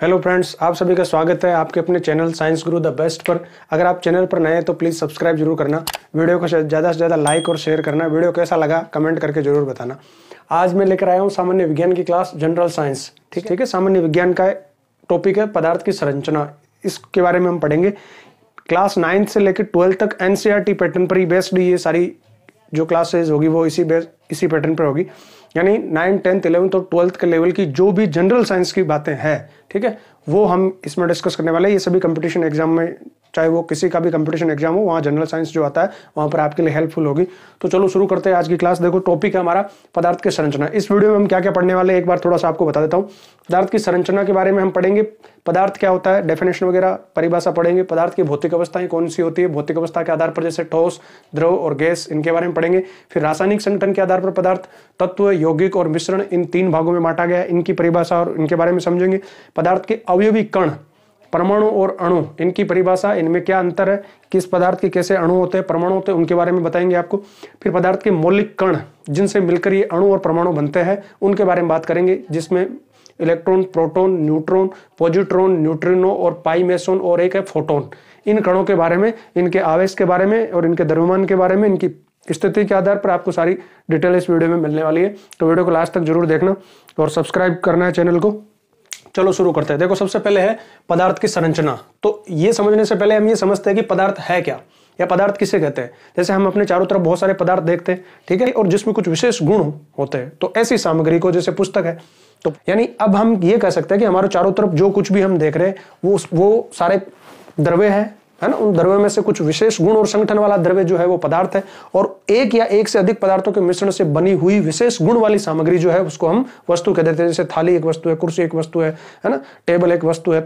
Hello friends आप सभी का स्वागत है आपके अपने channel science guru the best पर अगर आप चैनल पर नए हैं तो प्लीज़ सब्सक्राइब जरूर करना वीडियो को ज़्यादा से ज़्यादा लाइक और शेयर करना वीडियो कैसा लगा कमेंट करके जरूर बताना आज मैं लेकर आया हूँ सामान्य विज्ञान की क्लास जनरल साइंस ठीक ठीक है सामान्य विज्ञान का टॉपिक है पदार्थ की संरचना इसके बारे में हम पढ़ेंगे क्लास नाइन्थ से लेकर ट्वेल्थ तक एन पैटर्न e पर ही बेस्ड ये सारी जो क्लासेज होगी वो इसी बेस इसी पैटर्न पर होगी यानी नाइन टेंथ इलेवंथ और ट्वेल्थ के लेवल की जो भी जनरल साइंस की बातें हैं ठीक है वो हम इसमें डिस्कस करने वाले हैं ये सभी कंपटीशन एग्जाम में चाहे वो किसी का भी कंपटीशन एग्जाम हो वहाँ जनरल साइंस जो आता है वहाँ पर आपके लिए हेल्पफुल होगी तो चलो शुरू करते हैं आज की क्लास देखो टॉपिक है हमारा पदार्थ की संरचना इस वीडियो में हम क्या क्या पढ़ने वाले हैं एक बार थोड़ा सा आपको बता देता हूँ पदार्थ की संरचना के बारे में हम पढ़ेंगे पदार्थ क्या होता है डेफिनेशन वगैरह परिभाषा पढ़ेंगे पदार्थ की भौतिक अवस्थाएं कौन सी होती है भौतिक अवस्था के आधार पर जैसे ठोस द्रव और गैस इनके बारे में पढ़ेंगे फिर रासायनिक संगठन के आधार पर पदार्थ तत्व यौगिक और मिश्रण इन तीन भागों में बांटा गया इनकी परिभाषा और इनके बारे में समझेंगे पदार्थ के अवयवी कण परमाणु और अणु इनकी परिभाषा इनमें क्या अंतर है किस पदार्थ के कैसे अणु होते हैं परमाणु होते हैं उनके बारे में बताएंगे आपको फिर पदार्थ के मौलिक कण जिनसे मिलकर ये अणु और परमाणु बनते हैं उनके बारे में बात करेंगे जिसमें electron proton neutron positron neutrino और पाइमेसोन और एक है फोटोन इन कणों के बारे में इनके आवेश के बारे में और इनके द्रव्यमान के बारे में इनकी स्थिति के आधार पर आपको सारी डिटेल इस वीडियो में मिलने वाली है तो वीडियो को लास्ट तक जरूर देखना और सब्सक्राइब करना है चैनल को चलो शुरू करते हैं देखो सबसे पहले है पदार्थ की संरचना तो ये समझने से पहले हम ये समझते हैं कि पदार्थ है क्या या पदार्थ किसे कहते हैं जैसे हम अपने चारों तरफ बहुत सारे पदार्थ देखते हैं ठीक है और जिसमें कुछ विशेष गुण होते हैं तो ऐसी सामग्री को जैसे पुस्तक है तो यानी अब हम ये कह सकते हैं कि हमारे चारों तरफ जो कुछ भी हम देख रहे हैं वो वो सारे द्रव्य है है ना उन द्रव्य में से कुछ विशेष गुण और संगठन वाला द्रव्य जो है वो पदार्थ है और एक या एक से अधिक पदार्थों के मिश्रण से बनी हुई विशेष गुण वाली सामग्री जो है उसको हम वस्तु कह देते हैं जैसे थाली एक वस्तु है कुर्सी एक वस्तु है है ना टेबल एक वस्तु है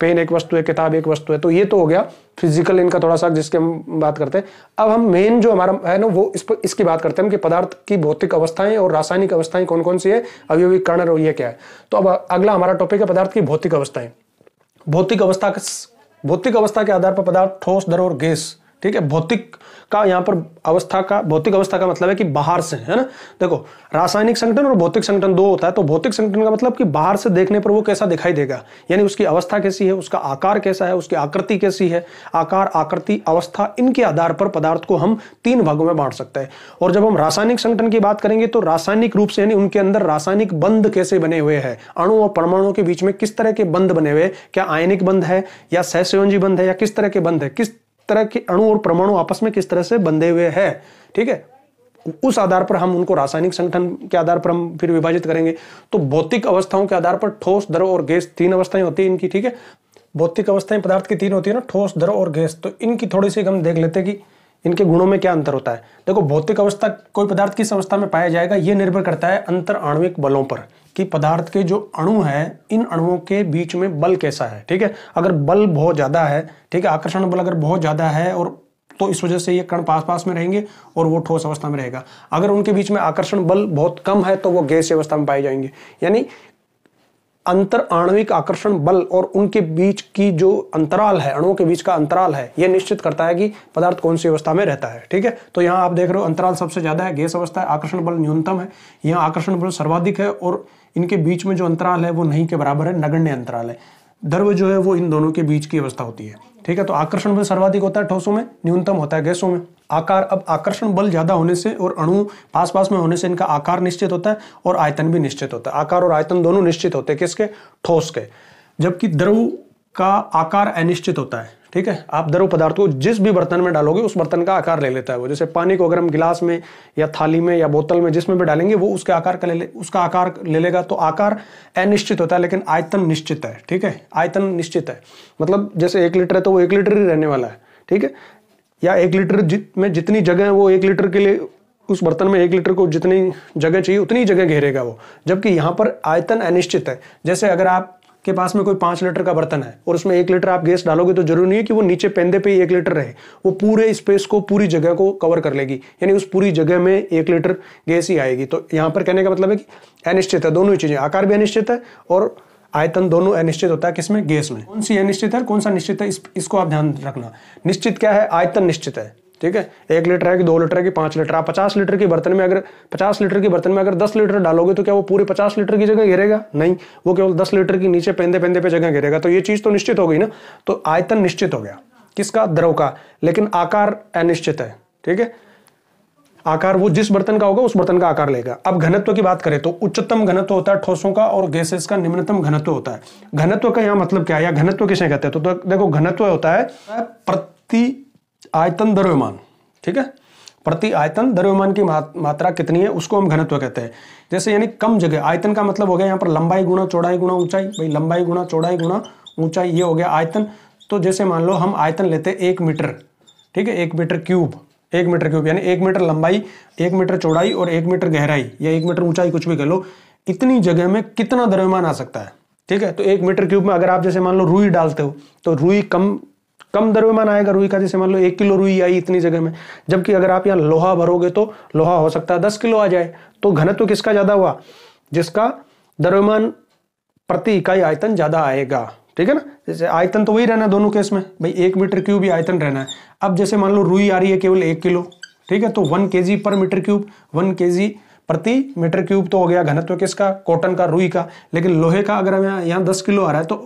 पेन एक वस्तु है किताब एक वस्तु है तो ये तो हो गया फिजिकल इनका थोड़ा सा जिसके हम बात करते हैं अब हम मेन जो हमारा है ना वो इस पर इसकी बात करते हैं कि पदार्थ की भौतिक अवस्थाएं और रासायनिक अवस्थाएं कौन कौन सी है अवयवी कर्ण और ये क्या है तो अब अगला हमारा टॉपिक है पदार्थ की भौतिक अवस्थाएं भौतिक अवस्था भौतिक अवस्था के आधार पर पदार्थ ठोस दर और गैस ठीक है भौतिक का यहाँ पर अवस्था का भौतिक अवस्था का मतलब है कि बाहर से है ना देखो रासायनिक संगठन और भौतिक संगठन दो होता है तो भौतिक संगठन का मतलब कि बाहर से देखने पर वो कैसा दिखाई देगा यानी उसकी अवस्था कैसी है उसका आकार कैसा है उसकी आकृति कैसी है आकार आकृति अवस्था इनके आधार पर पदार्थ को हम तीन भागों में बांट सकते हैं और जब हम रासायनिक संगठन की बात करेंगे तो रासायनिक रूप से यानी उनके अंदर रासायनिक बंध कैसे बने हुए हैं अणु और परमाणु के बीच में किस तरह के बंध बने हुए क्या आयनिक बंध है या सहसयोजी बंध है या किस तरह के बंध है किस तरह के अणु और परमाणु आपस में किस तरह से बंधे हुए हैं ठीक है उस आधार पर हम उनको रासायनिक संगठन के आधार पर हम फिर विभाजित करेंगे तो भौतिक अवस्थाओं के आधार पर ठोस द्रव और गैस तीन अवस्थाएं होती है इनकी ठीक है भौतिक अवस्थाएं पदार्थ की तीन होती है ना ठोस द्रव और गैस तो इनकी थोड़ी सी हम देख लेते हैं कि इनके गुणों में क्या अंतर होता है देखो भौतिक अवस्था कोई पदार्थ किस अवस्था में पाया जाएगा यह निर्भर करता है अंतर आणविक बलों पर कि पदार्थ के जो अणु है इन अणुओं के बीच में बल कैसा है ठीक है अगर बल बहुत ज़्यादा है ठीक है आकर्षण बल अगर बहुत ज़्यादा है और तो इस वजह से ये कण पास पास में रहेंगे और वो ठोस अवस्था में रहेगा अगर उनके बीच में आकर्षण बल बहुत कम है तो वो गैस अवस्था में पाए जाएंगे यानी अंतर आणविक आकर्षण बल और उनके बीच की जो अंतराल है अणुओं के बीच का अंतराल है यह निश्चित करता है कि पदार्थ कौन सी अवस्था में रहता है ठीक है तो यहाँ आप देख रहे हो अंतराल सबसे ज्यादा है गैस अवस्था है आकर्षण बल न्यूनतम है यहाँ आकर्षण बल सर्वाधिक है और इनके बीच में जो अंतराल है वो नहीं के बराबर है नगण्य अंतराल है द्रव जो है वो इन दोनों के बीच की अवस्था होती है ठीक है तो आकर्षण बल सर्वाधिक होता है ठोसों में न्यूनतम होता है गैसों में आकार अब आकर्षण बल ज्यादा होने से और अणु पास पास में होने से इनका आकार निश्चित होता है और आयतन भी निश्चित होता है आकार और आयतन दोनों निश्चित होते हैं किसके ठोस के जबकि द्रव का आकार अनिश्चित होता है ठीक है आप द्रव पदार्थ को जिस भी बर्तन में डालोगे उस बर्तन का आकार ले लेता है वो जैसे पानी को अगर हम गिलास में या थाली में या बोतल में जिसमें भी डालेंगे वो उसके आकार का ले ले उसका आकार ले लेगा तो आकार अनिश्चित होता है लेकिन आयतन निश्चित है ठीक है आयतन निश्चित है मतलब जैसे एक लीटर है तो वो एक लीटर ही रहने वाला है ठीक है या एक लीटर जित में जितनी जगह है वो एक लीटर के लिए उस बर्तन में एक लीटर को जितनी जगह चाहिए उतनी जगह घेरेगा वो जबकि यहाँ पर आयतन अनिश्चित है जैसे अगर आप के पास में कोई पांच लीटर का बर्तन है और उसमें एक लीटर आप गैस डालोगे तो जरूरी नहीं है कि वो नीचे पेंदे पे ही एक लीटर रहे वो पूरे स्पेस को पूरी जगह को कवर कर लेगी यानी उस पूरी जगह में एक लीटर गैस ही आएगी तो यहाँ पर कहने का मतलब है कि अनिश्चित है दोनों ही चीज़ें आकार भी अनिश्चित है और आयतन दोनों अनिश्चित होता है किसमें गैस में कौन सी अनिश्चित है कौन सा निश्चित है इस, इसको आप ध्यान रखना निश्चित क्या है आयतन निश्चित है ठीक है एक लीटर है कि दो लीटर है कि पांच लीटर आप पचास लीटर के बर्तन में अगर पचास लीटर के बर्तन में अगर दस लीटर डालोगे तो क्या वो पूरे पचास लीटर की जगह घेरेगा नहीं वो केवल दस लीटर के नीचे पेंदे पेंदे पे जगह घेरेगा तो ये चीज़ तो निश्चित हो गई ना तो आयतन निश्चित हो गया किसका द्रव का लेकिन आकार अनिश्चित है ठीक है आकार वो जिस बर्तन का होगा उस बर्तन का आकार लेगा अब घनत्व की बात करें तो उच्चतम घनत्व होता है ठोसों का और गैसेस का निम्नतम घनत्व होता है घनत्व का यहाँ मतलब क्या है या घनत्व किसे कहते हैं तो, तो देखो घनत्व होता है प्रति आयतन द्रव्यमान ठीक है प्रति आयतन द्रव्यमान की मात्रा कितनी है उसको हम घनत्व कहते हैं जैसे यानी कम जगह आयतन का मतलब हो गया यहाँ पर लंबाई गुणा चौड़ाई गुणा ऊंचाई भाई लंबाई गुणा चौड़ाई गुणा ऊंचाई ये हो गया आयतन तो जैसे मान लो हम आयतन लेते हैं एक मीटर ठीक है एक मीटर क्यूब एक मीटर क्यूब यानी एक मीटर लंबाई एक मीटर चौड़ाई और एक मीटर गहराई या एक मीटर ऊंचाई कुछ भी कह लो इतनी जगह में कितना द्रव्यमान आ सकता है ठीक है तो एक मीटर क्यूब में अगर आप जैसे मान लो रुई डालते हो तो रुई कम कम द्रव्यमान आएगा रुई का जैसे मान लो एक किलो रुई आई इतनी जगह में जबकि अगर आप यहाँ लोहा भरोगे तो लोहा हो सकता है दस किलो आ जाए तो घनत्व तो किसका ज़्यादा हुआ जिसका द्रव्यमान प्रति इकाई आयतन ज़्यादा आएगा ठीक है ना जैसे आयतन तो वही रहना है दोनों केस में भाई एक मीटर क्यूब ही आयतन रहना है अब जैसे मान लो रुई आ रही है केवल एक किलो ठीक है तो वन के पर मीटर क्यूब वन के प्रति मीटर क्यूब तो हो गया घनत्व किसका कॉटन का रुई का लेकिन लोहे का अगर यहाँ दस किलो आ रहा है तो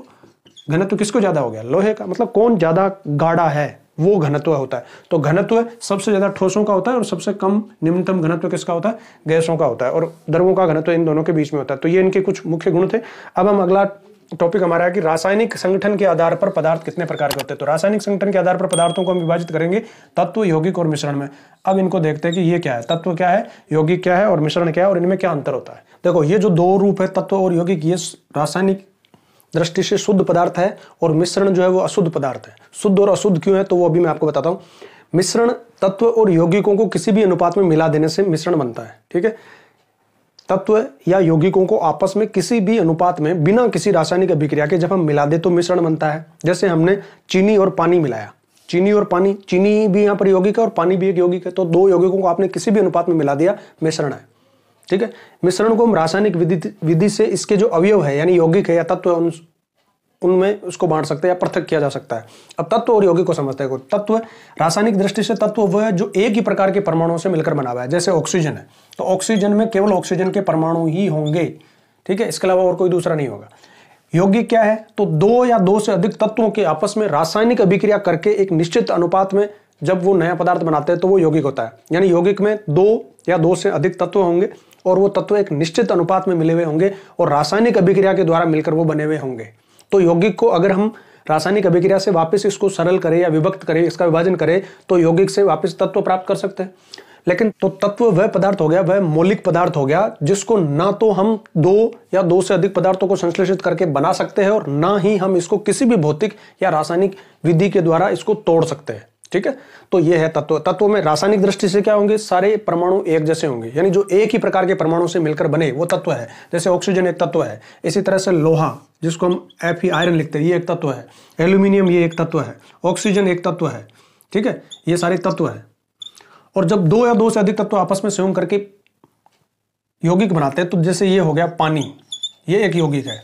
घनत्व किसको ज्यादा हो गया लोहे का मतलब कौन ज्यादा गाढ़ा है वो घनत्व होता है तो घनत्व सबसे ज्यादा ठोसों का होता है और सबसे कम निम्नतम घनत्व किसका होता है गैसों का होता है और द्रवों का घनत्व इन दोनों के बीच में होता है तो ये इनके कुछ मुख्य गुण थे अब हम अगला टॉपिक हमारा है कि रासायनिक संगठन के आधार पर पदार्थ कितने प्रकार के होते हैं तो रासायनिक संगठन के आधार पर पदार्थों को हम विभाजित करेंगे तत्व यौगिक और मिश्रण में अब इनको देखते हैं कि ये क्या है तत्व क्या है यौगिक क्या है और मिश्रण क्या है और इनमें क्या अंतर होता है देखो ये जो दो रूप है तत्व और यौगिक ये रासायनिक दृष्टि से शुद्ध पदार्थ है और मिश्रण जो है वो अशुद्ध पदार्थ है शुद्ध और अशुद्ध क्यों है तो वो अभी मैं आपको बताता हूं मिश्रण तत्व और यौगिकों को किसी भी अनुपात में मिला देने से मिश्रण बनता है ठीक है तत्व या यौगिकों को आपस में किसी भी अनुपात में बिना किसी रासायनिक अभिक्रिया के जब हम मिला दे तो मिश्रण बनता है जैसे हमने चीनी और पानी मिलाया चीनी और पानी चीनी भी यहाँ पर यौगिक है और पानी भी एक यौगिक है तो दो यौगिकों को आपने किसी भी अनुपात में मिला दिया मिश्रण है ठीक है मिश्रण को हम रासायनिक विधि से इसके जो अवयव है यानी यौगिक है या तत्व उनमें उसको बांट सकते हैं या पृथक किया जा सकता है अब तत्व और यौगिक को समझते हैं तत्व रासायनिक दृष्टि से तत्व वह है जो एक ही प्रकार के परमाणुओं से मिलकर बना हुआ है जैसे ऑक्सीजन है तो ऑक्सीजन में केवल ऑक्सीजन के परमाणु ही होंगे ठीक है इसके अलावा और कोई दूसरा नहीं होगा यौगिक क्या है तो दो या दो से अधिक तत्वों के आपस में रासायनिक अभिक्रिया करके एक निश्चित अनुपात में जब वो नया पदार्थ बनाते हैं तो वो यौगिक होता है यानी यौगिक में दो या दो से अधिक तत्व होंगे और वो तत्व एक निश्चित अनुपात में मिले हुए होंगे और रासायनिक अभिक्रिया के द्वारा मिलकर वो बने हुए होंगे तो यौगिक को अगर हम रासायनिक अभिक्रिया से वापस इसको सरल करें या विभक्त करें इसका विभाजन करें तो यौगिक से वापस तत्व प्राप्त कर सकते हैं लेकिन तो तत्व वह पदार्थ हो गया वह मौलिक पदार्थ हो गया जिसको ना तो हम दो या दो से अधिक पदार्थों को संश्लेषित करके बना सकते हैं और ना ही हम इसको किसी भी भौतिक या रासायनिक विधि के द्वारा इसको तोड़ सकते हैं ठीक है तो ये है तत्व तत्व में रासायनिक दृष्टि से क्या होंगे सारे परमाणु एक जैसे होंगे यानी जो एक ही प्रकार के परमाणु से मिलकर बने वो तत्व है जैसे ऑक्सीजन एक तत्व है इसी तरह से लोहा जिसको हम एफ ही आयरन लिखते हैं ये एक तत्व है एल्यूमिनियम ये एक तत्व है ऑक्सीजन एक तत्व है ठीक है ये सारे तत्व है और जब दो या दो से अधिक तत्व आपस में स्वयं करके यौगिक बनाते हैं तो जैसे ये हो गया पानी ये एक यौगिक है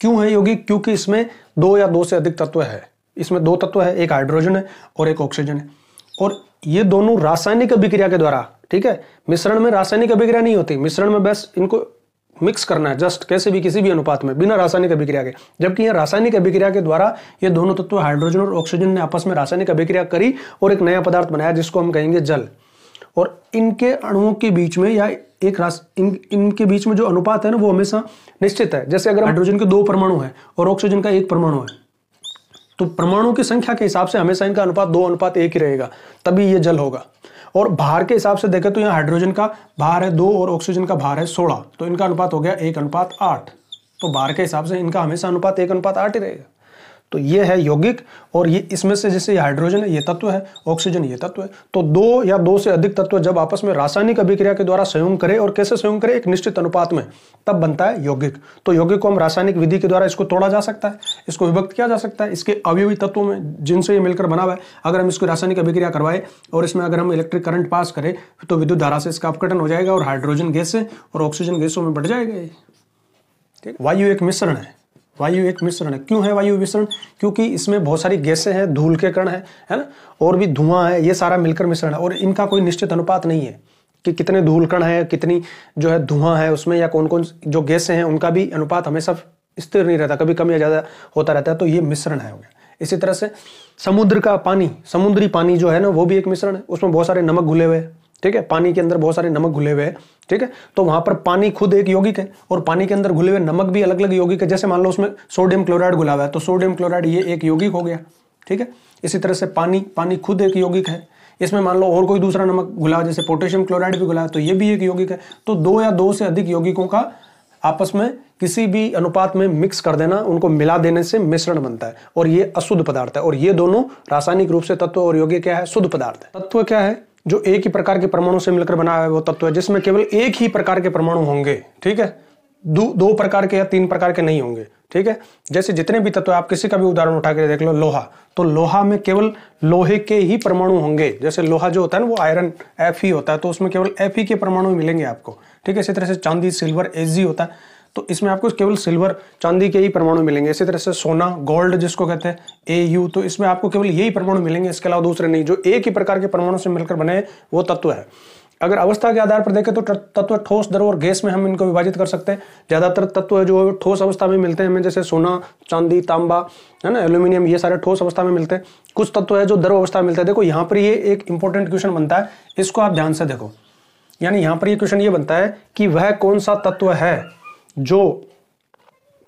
क्यों है यौगिक क्योंकि इसमें दो या दो से अधिक तत्व है इसमें दो तत्व है एक हाइड्रोजन है और एक ऑक्सीजन है और ये दोनों रासायनिक अभिक्रिया के द्वारा ठीक है मिश्रण में रासायनिक अभिक्रिया नहीं होती मिश्रण में बस इनको मिक्स करना है जस्ट कैसे भी किसी भी अनुपात में बिना रासायनिक अभिक्रिया के जबकि यह रासायनिक अभिक्रिया के द्वारा ये दोनों तत्व हाइड्रोजन और ऑक्सीजन ने आपस में रासायनिक अभिक्रिया करी और एक नया पदार्थ बनाया जिसको हम कहेंगे जल और इनके अणुओं के बीच में या एक रास इन इनके बीच में जो अनुपात है ना वो हमेशा निश्चित है जैसे अगर हाइड्रोजन के दो परमाणु हैं और ऑक्सीजन का एक परमाणु है तो परमाणु की संख्या के हिसाब से हमेशा इनका अनुपात दो अनुपात एक ही रहेगा तभी ये जल होगा और भार के हिसाब से देखें तो यहाँ हाइड्रोजन का भार है दो और ऑक्सीजन का भार है सोलह तो इनका अनुपात हो गया एक अनुपात आठ तो भार के हिसाब से इनका हमेशा अनुपात एक अनुपात आठ ही रहेगा तो ये है यौगिक और ये इसमें से जैसे हाइड्रोजन है ये तत्व है ऑक्सीजन ये तत्व है तो दो या दो से अधिक तत्व जब आपस में रासायनिक अभिक्रिया के द्वारा संयोग करें और कैसे संयोग करें एक निश्चित अनुपात में तब बनता है यौगिक तो यौगिक को हम रासायनिक विधि के द्वारा इसको तोड़ा जा सकता है इसको विभक्त किया जा सकता है इसके अवयवी तत्वों में जिनसे ये मिलकर बना हुआ है अगर हम इसको रासायनिक अभिक्रिया करवाए और इसमें अगर हम इलेक्ट्रिक करंट पास करें तो विद्युत धारा से इसका अपघटन हो जाएगा और हाइड्रोजन गैसें और ऑक्सीजन गैसों में बढ़ जाएगा ठीक वायु एक मिश्रण है वायु एक मिश्रण है क्यों है वायु मिश्रण क्योंकि इसमें बहुत सारी गैसें हैं धूल के कण है है ना और भी धुआं है ये सारा मिलकर मिश्रण है और इनका कोई निश्चित अनुपात नहीं है कि कितने धूल कण है कितनी जो है धुआं है उसमें या कौन कौन जो गैसें हैं उनका भी अनुपात हमेशा स्थिर नहीं रहता कभी कम या ज़्यादा होता रहता है तो ये मिश्रण है हो गया इसी तरह से समुद्र का पानी समुद्री पानी जो है ना वो भी एक मिश्रण है उसमें बहुत सारे नमक घुले हुए हैं ठीक है पानी के अंदर बहुत सारे नमक घुले हुए हैं ठीक है तो वहां पर पानी खुद एक यौगिक है और पानी के अंदर घुले हुए नमक भी अलग अलग यौगिक है जैसे मान लो उसमें सोडियम क्लोराइड घुला हुआ है तो सोडियम क्लोराइड ये एक यौगिक हो गया ठीक है इसी तरह से पानी पानी खुद एक यौगिक है इसमें मान लो और कोई दूसरा नमक घुला जैसे पोटेशियम क्लोराइड भी घुला है तो ये भी एक यौगिक है तो दो या दो से अधिक यौगिकों का आपस में किसी भी अनुपात में मिक्स कर देना उनको मिला देने से मिश्रण बनता है और ये अशुद्ध पदार्थ है और ये दोनों रासायनिक रूप से तत्व और योग्य क्या है शुद्ध पदार्थ है तत्व क्या है जो एक ही प्रकार के परमाणु से मिलकर बना है वो तत्व है जिसमें केवल एक ही प्रकार के परमाणु होंगे ठीक है दो दो प्रकार के या तीन प्रकार के नहीं होंगे ठीक है जैसे जितने भी तत्व आप किसी का भी उदाहरण उठा के देख लो लोहा तो लोहा में केवल लोहे के ही परमाणु होंगे जैसे लोहा जो होता है ना वो आयरन एफ ही होता है तो उसमें केवल एफ ही के परमाणु मिलेंगे आपको ठीक है इसी तरह से चांदी सिल्वर एजी होता है तो इसमें आपको केवल सिल्वर चांदी के ही परमाणु मिलेंगे इसी तरह से सोना गोल्ड जिसको कहते हैं ए यू तो इसमें आपको केवल यही परमाणु मिलेंगे इसके अलावा दूसरे नहीं जो एक ही प्रकार के परमाणु से मिलकर बने वो तत्व है अगर अवस्था के आधार पर देखें तो तत्व ठोस द्रव और गैस में हम इनको विभाजित कर सकते हैं ज़्यादातर तत्व जो ठोस अवस्था में मिलते हैं हमें जैसे सोना चांदी तांबा है ना एल्यूमिनियम ये सारे ठोस अवस्था में मिलते हैं कुछ तत्व है जो द्रव अवस्था में मिलते हैं देखो यहाँ पर ये एक इंपॉर्टेंट क्वेश्चन बनता है इसको आप ध्यान से देखो यानी यहाँ पर ये क्वेश्चन ये बनता है कि वह कौन सा तत्व है जो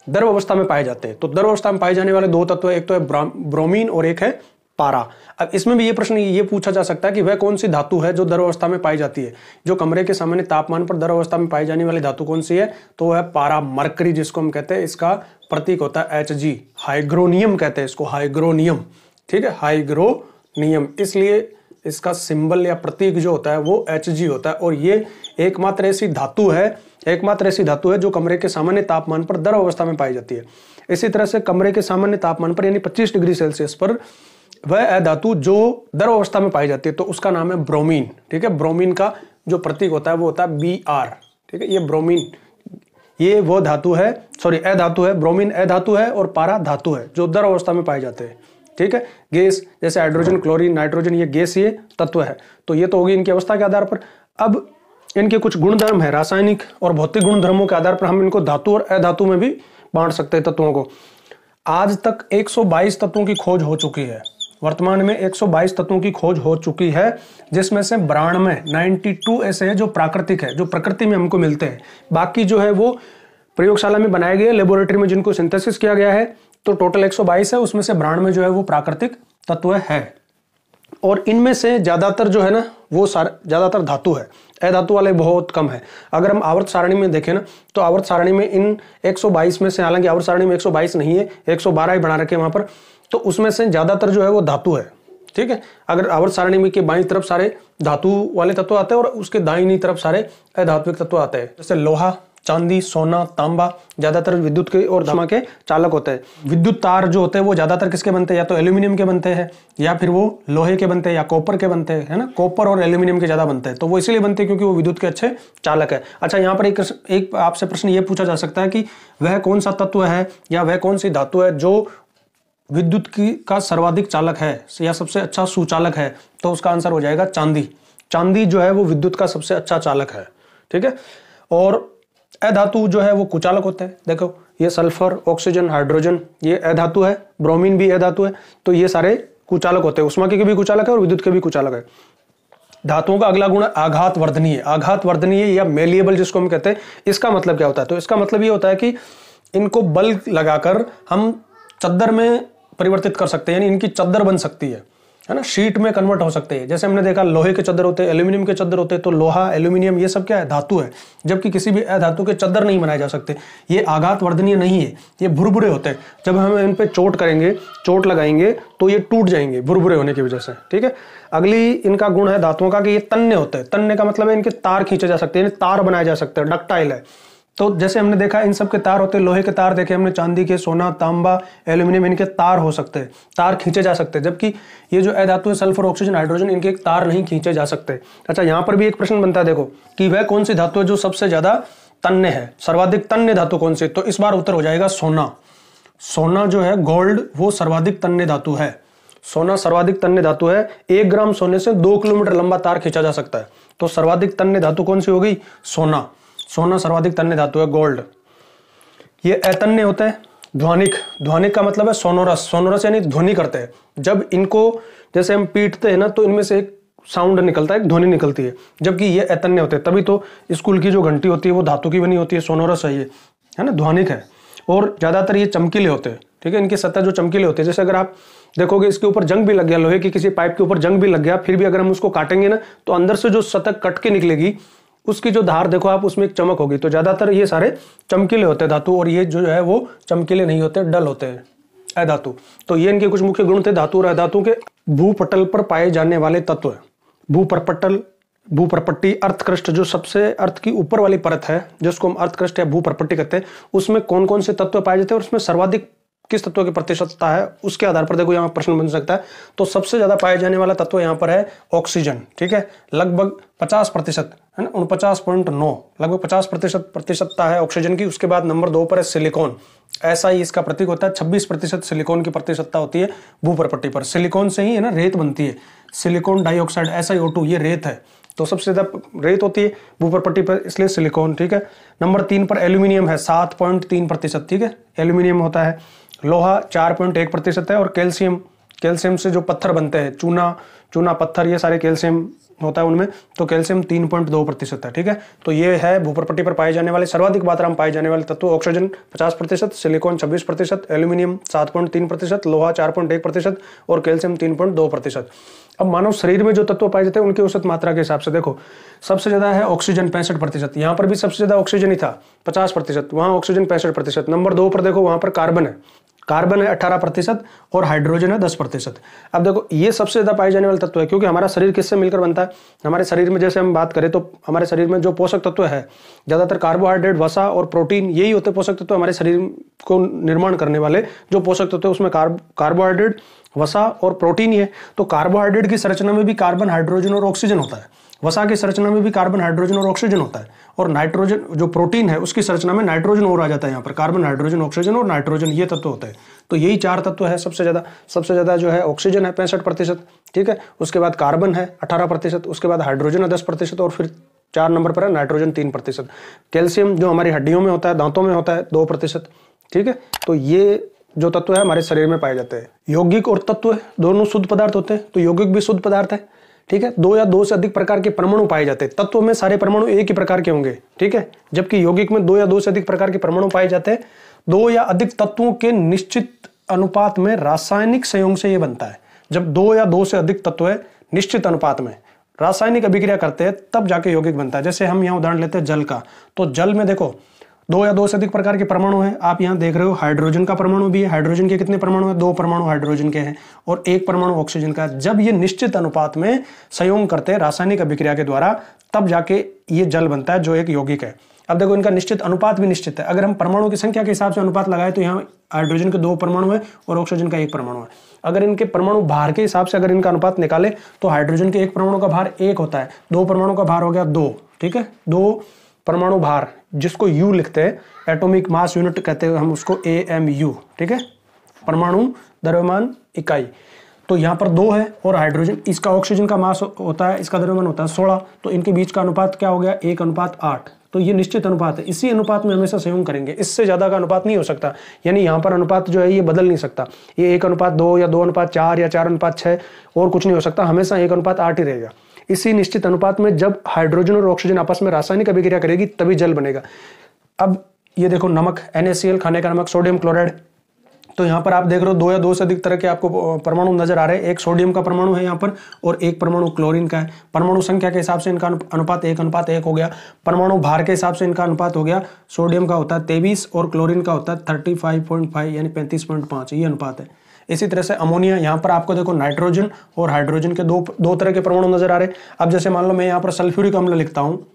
दर्व अवस्था में पाए जाते हैं तो दर्व अवस्था में पाए जाने वाले दो तत्व एक तो है ब्रोमीन और एक है पारा अब इसमें भी ये प्रश्न ये पूछा जा सकता है कि वह कौन सी धातु है जो दर्व अवस्था में पाई जाती है जो कमरे के सामान्य तापमान पर दर्व अवस्था में पाई जाने वाली धातु कौन सी है तो वह पारा मरकरी जिसको हम कहते हैं इसका प्रतीक होता है एच जी हाइग्रोनियम कहते हैं इसको हाइग्रोनियम ठीक है हाइग्रोनियम इसलिए इसका सिंबल या प्रतीक जो होता है वो एच होता है और ये एकमात्र ऐसी धातु है एकमात्र ऐसी धातु है जो कमरे के सामान्य तापमान पर दर अवस्था में पाई जाती है इसी तरह से कमरे के सामान्य तापमान पर यानी 25 डिग्री सेल्सियस पर वह धातु जो दर अवस्था में पाई जाती है तो उसका नाम है ब्रोमीन ठीक है ब्रोमीन का जो प्रतीक होता है वो होता है बी आर ठीक है ये ब्रोमीन ये वो धातु है सॉरी अधातु है ब्रोमीन अधातु है और पारा धातु है जो दर अवस्था में पाए जाते हैं ठीक है गैस जैसे हाइड्रोजन क्लोरीन नाइट्रोजन ये गैस ये तत्व है तो ये तो होगी इनकी अवस्था के आधार पर अब इनके कुछ गुणधर्म है रासायनिक और भौतिक गुणधर्मों के आधार पर हम इनको धातु और अधातु में भी बांट सकते हैं तत्वों को आज तक 122 तत्वों की खोज हो चुकी है वर्तमान में 122 तत्वों की खोज हो चुकी है जिसमें से ब्राण में 92 ऐसे हैं जो प्राकृतिक है जो प्रकृति में हमको मिलते हैं बाकी जो है वो प्रयोगशाला में बनाए गए लेबोरेटरी में जिनको सिंथेसिस किया गया है तो टोटल 122 है उसमें से ब्रांड में जो है वो प्राकृतिक तत्व है और इनमें से ज़्यादातर जो है ना वो सार ज़्यादातर धातु है ए धातु वाले बहुत कम है अगर हम आवर्त सारणी में देखें ना तो आवर्त सारणी में इन 122 में से हालांकि आवर्त सारणी में 122 नहीं है 112 ही बना रखे वहां पर तो उसमें से ज़्यादातर जो है वो धातु है ठीक है अगर आवर्त सारणी में के बाई तरफ सारे धातु वाले तत्व आते हैं और उसके दाइनी तरफ सारे अधात्विक तत्व आते हैं जैसे लोहा चांदी सोना तांबा ज़्यादातर विद्युत के और धमा के चालक होते हैं विद्युत तार जो होते हैं वो ज़्यादातर किसके बनते हैं या तो एल्यूमिनियम के बनते हैं या फिर वो लोहे के बनते हैं या कॉपर के बनते हैं है ना कॉपर और एल्यूमिनियम के ज़्यादा बनते हैं तो वो इसीलिए बनते हैं क्योंकि वो विद्युत के अच्छे चालक है अच्छा यहाँ पर एक एक आपसे प्रश्न ये पूछा जा सकता है कि वह कौन सा तत्व है या वह कौन सी धातु है जो विद्युत की का सर्वाधिक चालक है या सबसे अच्छा सुचालक है तो उसका आंसर हो जाएगा चांदी चांदी जो है वो विद्युत का सबसे अच्छा चालक है ठीक है और अधातु जो है वो कुचालक होता है देखो ये सल्फर ऑक्सीजन हाइड्रोजन ये अधातु है ब्रोमीन भी अधातु है तो ये सारे कुचालक होते हैं उष्मा के भी कुचालक है और विद्युत के भी कुचालक है धातुओं का अगला गुण आघात वर्धनीय आघात वर्धनीय या मेलिएबल जिसको हम कहते हैं इसका मतलब क्या होता है तो इसका मतलब ये होता है कि इनको बल लगाकर हम चद्दर में परिवर्तित कर सकते हैं यानी इनकी चद्दर बन सकती है है ना शीट में कन्वर्ट हो सकते हैं जैसे हमने देखा लोहे के चद्दर होते हैं एल्यूमिनियम के चद्दर होते हैं तो लोहा एल्यूमिनियम ये सब क्या है धातु है जबकि किसी भी अधातु के चद्दर नहीं बनाए जा सकते ये आघात वर्धनीय नहीं है ये भुरभुरे होते हैं जब हम इन पर चोट करेंगे चोट लगाएंगे तो ये टूट जाएंगे भुरभुरे होने की वजह से ठीक है अगली इनका गुण है धातुओं का कि ये तन्ने होते हैं तन्ने का मतलब है इनके तार खींचे जा सकते हैं तार बनाए जा सकते हैं डक्टाइल है तो जैसे हमने देखा इन सब के तार होते हैं लोहे के तार देखे हमने चांदी के सोना तांबा एल्यूमिनियम इनके तार हो सकते हैं तार खींचे जा सकते हैं जबकि ये जो अधातु है सल्फर ऑक्सीजन हाइड्रोजन इनके एक तार नहीं खींचे जा सकते अच्छा यहाँ पर भी एक प्रश्न बनता है देखो कि वह कौन सी धातु है जो सबसे ज़्यादा तन्य है सर्वाधिक तन्य धातु कौन सी तो इस बार उत्तर हो जाएगा सोना सोना जो है गोल्ड वो सर्वाधिक तन्य धातु है सोना सर्वाधिक तन्य धातु है एक ग्राम सोने से दो किलोमीटर लंबा तार खींचा जा सकता है तो सर्वाधिक तन्य धातु कौन सी होगी सोना सोना सर्वाधिक तन्य धातु है गोल्ड ये अतन्य होता है ध्वनिक ध्वनिक का मतलब है सोनोरस सोनोरस यानी ध्वनि करते हैं जब इनको जैसे हम पीटते हैं ना तो इनमें से एक साउंड निकलता है एक ध्वनि निकलती है जबकि ये ऐतन्य होते हैं तभी तो स्कूल की जो घंटी होती है वो धातु की बनी होती है सोनोरस है ये है ना ध्वनिक है और ज़्यादातर ये चमकीले होते हैं ठीक है इनकी सतह जो चमकीले होते हैं जैसे अगर आप देखोगे इसके ऊपर जंग भी लग गया लोहे की किसी पाइप के ऊपर जंग भी लग गया फिर भी अगर हम उसको काटेंगे ना तो अंदर से जो सतह कट के निकलेगी उसकी जो धार देखो आप उसमें एक चमक होगी तो ज़्यादातर ये सारे चमकीले होते हैं धातु और ये जो है वो चमकीले नहीं होते डल होते हैं अधातु तो ये इनके कुछ मुख्य गुण थे धातु और अधातु के भूपटल पर पाए जाने वाले तत्व भूपरपटल भूपरपट्टी अर्थकृष्ट जो सबसे अर्थ की ऊपर वाली परत है जिसको हम अर्थकृष्ट या भूपरपट्टी कहते हैं उसमें कौन कौन से तत्व पाए जाते हैं और उसमें सर्वाधिक किस तत्व की प्रतिशतता है उसके आधार पर देखो यहाँ प्रश्न बन सकता है तो सबसे ज़्यादा पाया जाने वाला तत्व यहाँ पर है ऑक्सीजन ठीक है लगभग 50 प्रतिशत है ना उनपचास पॉइंट नौ लगभग 50 प्रतिशत प्रतिशतता है ऑक्सीजन की उसके बाद नंबर दो पर है सिलिकॉन ऐसा ही इसका प्रतीक होता है छब्बीस प्रतिशत सिलिकॉन की प्रतिशतता होती है भूपरपट्टी पर सिलिकॉन से ही है ना रेत बनती है सिलिकॉन डाइऑक्साइड ऐसा ही ये रेत है तो सबसे ज़्यादा रेत होती है भूपरपट्टी पर इसलिए सिलिकॉन ठीक है नंबर तीन पर एल्यूमिनियम है सात पॉइंट तीन प्रतिशत ठीक है एल्यूमिनियम होता है लोहा चार पॉइंट एक प्रतिशत है और कैल्शियम कैल्शियम से जो पत्थर बनते हैं चूना चूना पत्थर ये सारे कैल्शियम होता है उनमें तो कैल्शियम तीन पॉइंट दो प्रतिशत है ठीक है तो ये है भूप्रपट्टी पर पाए जाने वाले सर्वाधिक मात्रा में पाए जाने वाले तत्व ऑक्सीजन पचास प्रतिशत सिलिकॉन छब्बीस प्रतिशत एल्यूमिनियम सात पॉइंट तीन प्रतिशत लोहा चार पॉइंट एक प्रतिशत और कैल्शियम तीन पॉइंट दो प्रतिशत अब मानव शरीर में जो तत्व पाए जाते हैं उनकी औसत मात्रा के हिसाब से देखो सबसे ज्यादा है ऑक्सीजन पैंसठ प्रतिशत यहाँ पर भी सबसे ज्यादा ऑक्सीजन ही था पचास प्रतिशत वहाँ ऑक्सीजन पैंसठ प्रतिशत नंबर दो पर देखो वहाँ पर कार्बन है कार्बन है अठारह प्रतिशत और हाइड्रोजन है दस प्रतिशत अब देखो ये सबसे ज़्यादा पाए जाने वाला तत्व है क्योंकि हमारा शरीर किससे मिलकर बनता है हमारे शरीर में जैसे हम बात करें तो हमारे शरीर में जो पोषक तत्व है ज़्यादातर कार्बोहाइड्रेट वसा और प्रोटीन यही होते पोषक तत्व हमारे शरीर को निर्माण करने वाले जो पोषक तत्व है उसमें कार्ब कार्बोहाइड्रेट वसा और प्रोटीन ही है तो कार्बोहाइड्रेट की संरचना में भी कार्बन हाइड्रोजन और ऑक्सीजन होता है वसा की संरचना में भी कार्बन हाइड्रोजन और ऑक्सीजन होता है और नाइट्रोजन जो प्रोटीन है उसकी संरचना में नाइट्रोजन और आ जाता है यहाँ पर कार्बन हाइड्रोजन ऑक्सीजन और नाइट्रोजन ये तत्व होते हैं तो यही चार तत्व है सबसे ज़्यादा सबसे ज़्यादा जो है ऑक्सीजन है पैंसठ प्रतिशत ठीक है उसके बाद कार्बन है अठारह प्रतिशत उसके बाद हाइड्रोजन है दस प्रतिशत और फिर चार नंबर पर है नाइट्रोजन तीन प्रतिशत कैल्शियम जो हमारी हड्डियों में होता है दांतों में होता है दो प्रतिशत ठीक है तो ये जो तत्व है हमारे शरीर में पाए जाते हैं यौगिक और तत्व दोनों शुद्ध पदार्थ होते हैं तो यौगिक भी शुद्ध पदार्थ है ठीक है दो या दो से अधिक प्रकार के परमाणु पाए जाते हैं तत्व में सारे परमाणु एक ही प्रकार के होंगे ठीक है जबकि यौगिक में दो या दो से अधिक प्रकार के परमाणु पाए जाते हैं दो या अधिक तत्वों के निश्चित अनुपात में रासायनिक संयोग से यह बनता है जब दो या दो से अधिक तत्व है निश्चित अनुपात में रासायनिक अभिक्रिया करते हैं तब जाके यौगिक बनता है जैसे हम यहाँ उदाहरण लेते हैं जल का तो जल में देखो दो या दो से अधिक प्रकार के परमाणु हैं आप यहाँ देख रहे हो हाइड्रोजन का परमाणु भी है हाइड्रोजन के कितने परमाणु हैं दो परमाणु हाइड्रोजन के हैं और एक परमाणु ऑक्सीजन का जब ये निश्चित अनुपात में संयोग करते हैं रासायनिक अभिक्रिया के द्वारा तब जाके ये जल बनता है जो एक यौगिक है अब देखो इनका निश्चित अनुपात भी निश्चित है अगर हम परमाणु की संख्या के हिसाब से अनुपात लगाए तो यहाँ हाइड्रोजन के दो परमाणु है और ऑक्सीजन का एक परमाणु है अगर इनके परमाणु भार के हिसाब से अगर इनका अनुपात निकाले तो हाइड्रोजन के एक परमाणु का भार एक होता है दो परमाणु का भार हो गया दो ठीक है दो परमाणु भार जिसको यू लिखते हैं एटॉमिक मास यूनिट कहते हैं हम उसको ए एम यू ठीक है परमाणु द्रव्यमान इकाई तो यहाँ पर दो है और हाइड्रोजन इसका ऑक्सीजन का मास होता है इसका द्रव्यमान होता है सोलह तो इनके बीच का अनुपात क्या हो गया एक अनुपात आठ तो ये निश्चित अनुपात है इसी अनुपात में हमेशा संयोग करेंगे इससे ज़्यादा का अनुपात नहीं हो सकता यानी यहाँ पर अनुपात जो है ये बदल नहीं सकता ये एक अनुपात दो या दो अनुपात चार या चार अनुपात छः और कुछ नहीं हो सकता हमेशा एक अनुपात आठ ही रहेगा इसी निश्चित अनुपात में जब हाइड्रोजन और ऑक्सीजन आपस में रासायनिक अभिक्रिया करेगी तभी जल बनेगा अब ये देखो नमक एन खाने का नमक सोडियम क्लोराइड तो यहाँ पर आप देख रहे हो दो या दो से अधिक तरह के आपको परमाणु नजर आ रहे हैं एक सोडियम का परमाणु है यहाँ पर और एक परमाणु क्लोरीन का है परमाणु संख्या के हिसाब से इनका अनुपात एक अनुपात एक हो गया परमाणु भार के हिसाब से इनका अनुपात हो गया सोडियम का होता है तेईस और क्लोरीन का होता है थर्टी यानी पैंतीस ये अनुपात है इसी तरह से अमोनिया यहाँ पर आपको देखो नाइट्रोजन और हाइड्रोजन के दो दो तरह के परमाणु नजर आ रहे हैं अब जैसे मान लो मैं यहाँ पर सल्फ्यूरिक अम्ल लिखता हूँ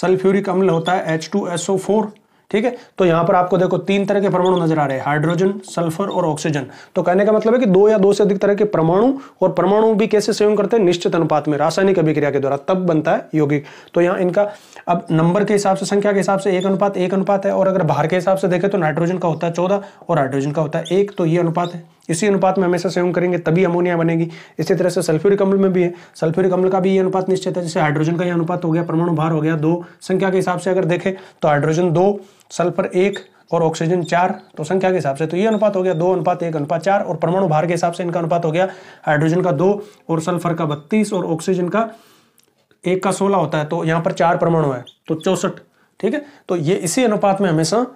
सल्फ्यूरिक अम्ल होता है H two S O four ठीक है तो यहाँ पर आपको देखो तीन तरह के परमाणु नजर आ रहे हैं हाइड्रोजन सल्फर और ऑक्सीजन तो कहने का मतलब है कि दो या दो से अधिक तरह के परमाणु और परमाणु भी कैसे सेवन करते हैं निश्चित अनुपात में रासायनिक अभिक्रिया के द्वारा तब बनता है यौगिक तो यहाँ इनका अब नंबर के हिसाब से संख्या के हिसाब से एक अनुपात एक अनुपात है और अगर बाहर के हिसाब से देखें तो नाइट्रोजन का होता है चौदह और हाइड्रोजन का होता है एक तो ये अनुपात है इसी अनुपात में हमेशा संयोग करेंगे तभी अमोनिया बनेगी इसी तरह से सल्फ्यूरिक अम्ल में भी है सल्फ्यूरिक अम्ल का भी ये अनुपात निश्चित है जैसे हाइड्रोजन का ये अनुपात हो गया परमाणु भार हो गया दो संख्या के हिसाब से अगर देखें तो हाइड्रोजन दो सल्फर एक और ऑक्सीजन चार तो संख्या के हिसाब से तो ये अनुपात हो गया दो अनुपात एक अनुपात चार और परमाणु भार के हिसाब से इनका अनुपात हो गया हाइड्रोजन का दो और सल्फर का बत्तीस और ऑक्सीजन का एक का सोलह होता है तो यहाँ पर चार परमाणु है तो चौसठ ठीक है तो ये इसी अनुपात में हमेशा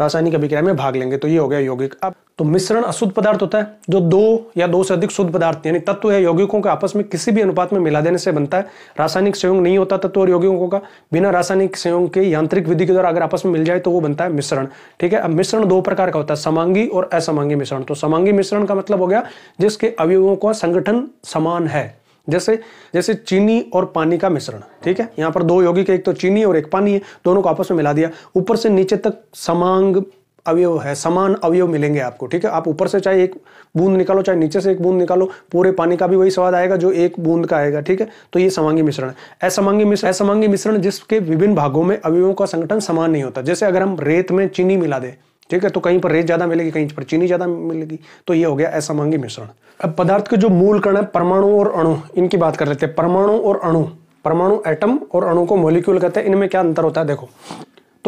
रासायनिक अभिक्रिया में भाग लेंगे तो ये हो गया यौगिक अब तो मिश्रण अशुद्ध पदार्थ होता है जो दो या दो से अधिक शुद्ध पदार्थ यानी तत्व है यौगिकों के आपस में किसी भी अनुपात में मिला देने से बनता है रासायनिक संयोग नहीं होता तत्व और यौगिकों का बिना रासायनिक संयोग के यांत्रिक विधि के द्वारा अगर आपस में मिल जाए तो वो बनता है मिश्रण ठीक है अब मिश्रण दो प्रकार का होता है समांगी और असमांगी मिश्रण तो समांगी मिश्रण का मतलब हो गया जिसके अवयवों का संगठन समान है जैसे जैसे चीनी और पानी का मिश्रण ठीक है यहाँ पर दो यौगिक एक तो चीनी और एक पानी है दोनों को आपस में मिला दिया ऊपर से नीचे तक समांग अवयव है समान अवयव मिलेंगे आपको ठीक है आप ऊपर से चाहे एक बूंद निकालो चाहे नीचे से एक बूंद निकालो पूरे पानी का भी वही स्वाद आएगा जो एक बूंद का आएगा ठीक है तो ये समांगी मिश्रण है असमांगी मिश्रण असमांगी मिश्रण जिसके विभिन्न भागों में अवयवों का संगठन समान नहीं होता जैसे अगर हम रेत में चीनी मिला दें ठीक है तो कहीं पर रेत ज्यादा मिलेगी कहीं पर चीनी ज्यादा मिलेगी तो ये हो गया असमांगी मिश्रण अब पदार्थ के जो मूल कण है परमाणु और अणु इनकी बात कर लेते हैं परमाणु और अणु परमाणु एटम और अणु को मोलिक्यूल कहते हैं इनमें क्या अंतर होता है देखो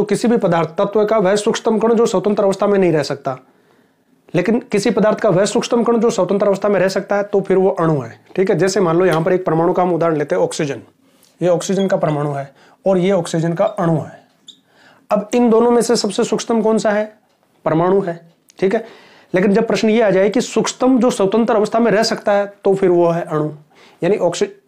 तो किसी भी पदार्थ तत्व का वह सूक्ष्म कण जो स्वतंत्र अवस्था में नहीं रह सकता लेकिन किसी पदार्थ का वह सूक्ष्म कण जो स्वतंत्र अवस्था में रह सकता है तो फिर वो अणु है ठीक है जैसे मान लो यहां पर एक परमाणु का हम उदाहरण लेते हैं ऑक्सीजन ये ऑक्सीजन का परमाणु है और ये ऑक्सीजन का अणु है अब इन दोनों में से सबसे सूक्ष्म कौन सा है परमाणु है ठीक है लेकिन जब प्रश्न ये आ जाए कि सूक्ष्म जो स्वतंत्र अवस्था में रह सकता है तो फिर वो है अणु यानी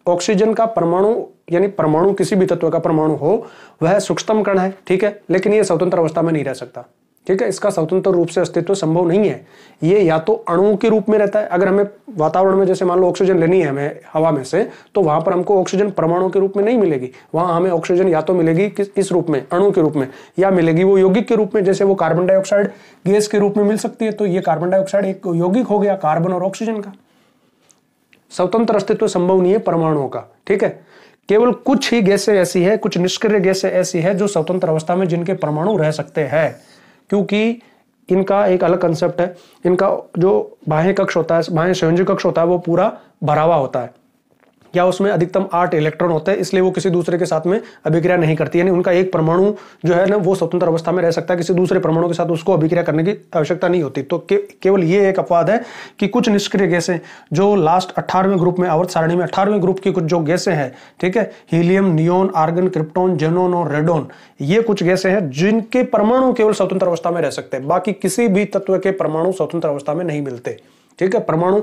ऑक्सीजन का परमाणु यानी परमाणु किसी भी तत्व का परमाणु हो वह सूक्ष्म कण है ठीक है लेकिन यह स्वतंत्र अवस्था में नहीं रह सकता ठीक है इसका स्वतंत्र रूप से अस्तित्व संभव नहीं है ये या तो अणु के रूप में रहता है अगर हमें वातावरण में जैसे मान लो ऑक्सीजन लेनी है हमें हवा में से तो वहां पर हमको ऑक्सीजन परमाणु के रूप में नहीं मिलेगी वहां हमें ऑक्सीजन या तो मिलेगी किस इस रूप में अणु के रूप में या मिलेगी वो यौगिक के रूप में जैसे वो कार्बन डाइऑक्साइड गैस के रूप में मिल सकती है तो ये कार्बन डाइऑक्साइड एक यौगिक हो गया कार्बन और ऑक्सीजन का स्वतंत्र अस्तित्व संभव नहीं है परमाणुओं का ठीक है केवल कुछ ही गैसें ऐसी है कुछ निष्क्रिय गैसें ऐसी है जो स्वतंत्र अवस्था में जिनके परमाणु रह सकते हैं क्योंकि इनका एक अलग कंसेप्ट है इनका जो बाह्य कक्ष होता है बाह्य संयोजी कक्ष होता है वो पूरा भरावा होता है या उसमें अधिकतम आठ इलेक्ट्रॉन होते हैं इसलिए वो किसी दूसरे के साथ में अभिक्रिया नहीं करती यानी उनका एक परमाणु जो है ना वो स्वतंत्र अवस्था में रह सकता है किसी दूसरे परमाणु के साथ उसको अभिक्रिया करने की आवश्यकता नहीं होती तो के, केवल ये एक अपवाद है कि कुछ निष्क्रिय गैसें जो लास्ट अट्ठारहवें ग्रुप में आवर्त सारणी में अठारहवें ग्रुप की कुछ जो गैसें हैं ठीक है helium neon argon krypton xenon और रेडोन ये कुछ गैसें हैं जिनके परमाणु केवल स्वतंत्र अवस्था में रह सकते हैं बाकी किसी भी तत्व के परमाणु स्वतंत्र अवस्था में नहीं मिलते ठीक है परमाणु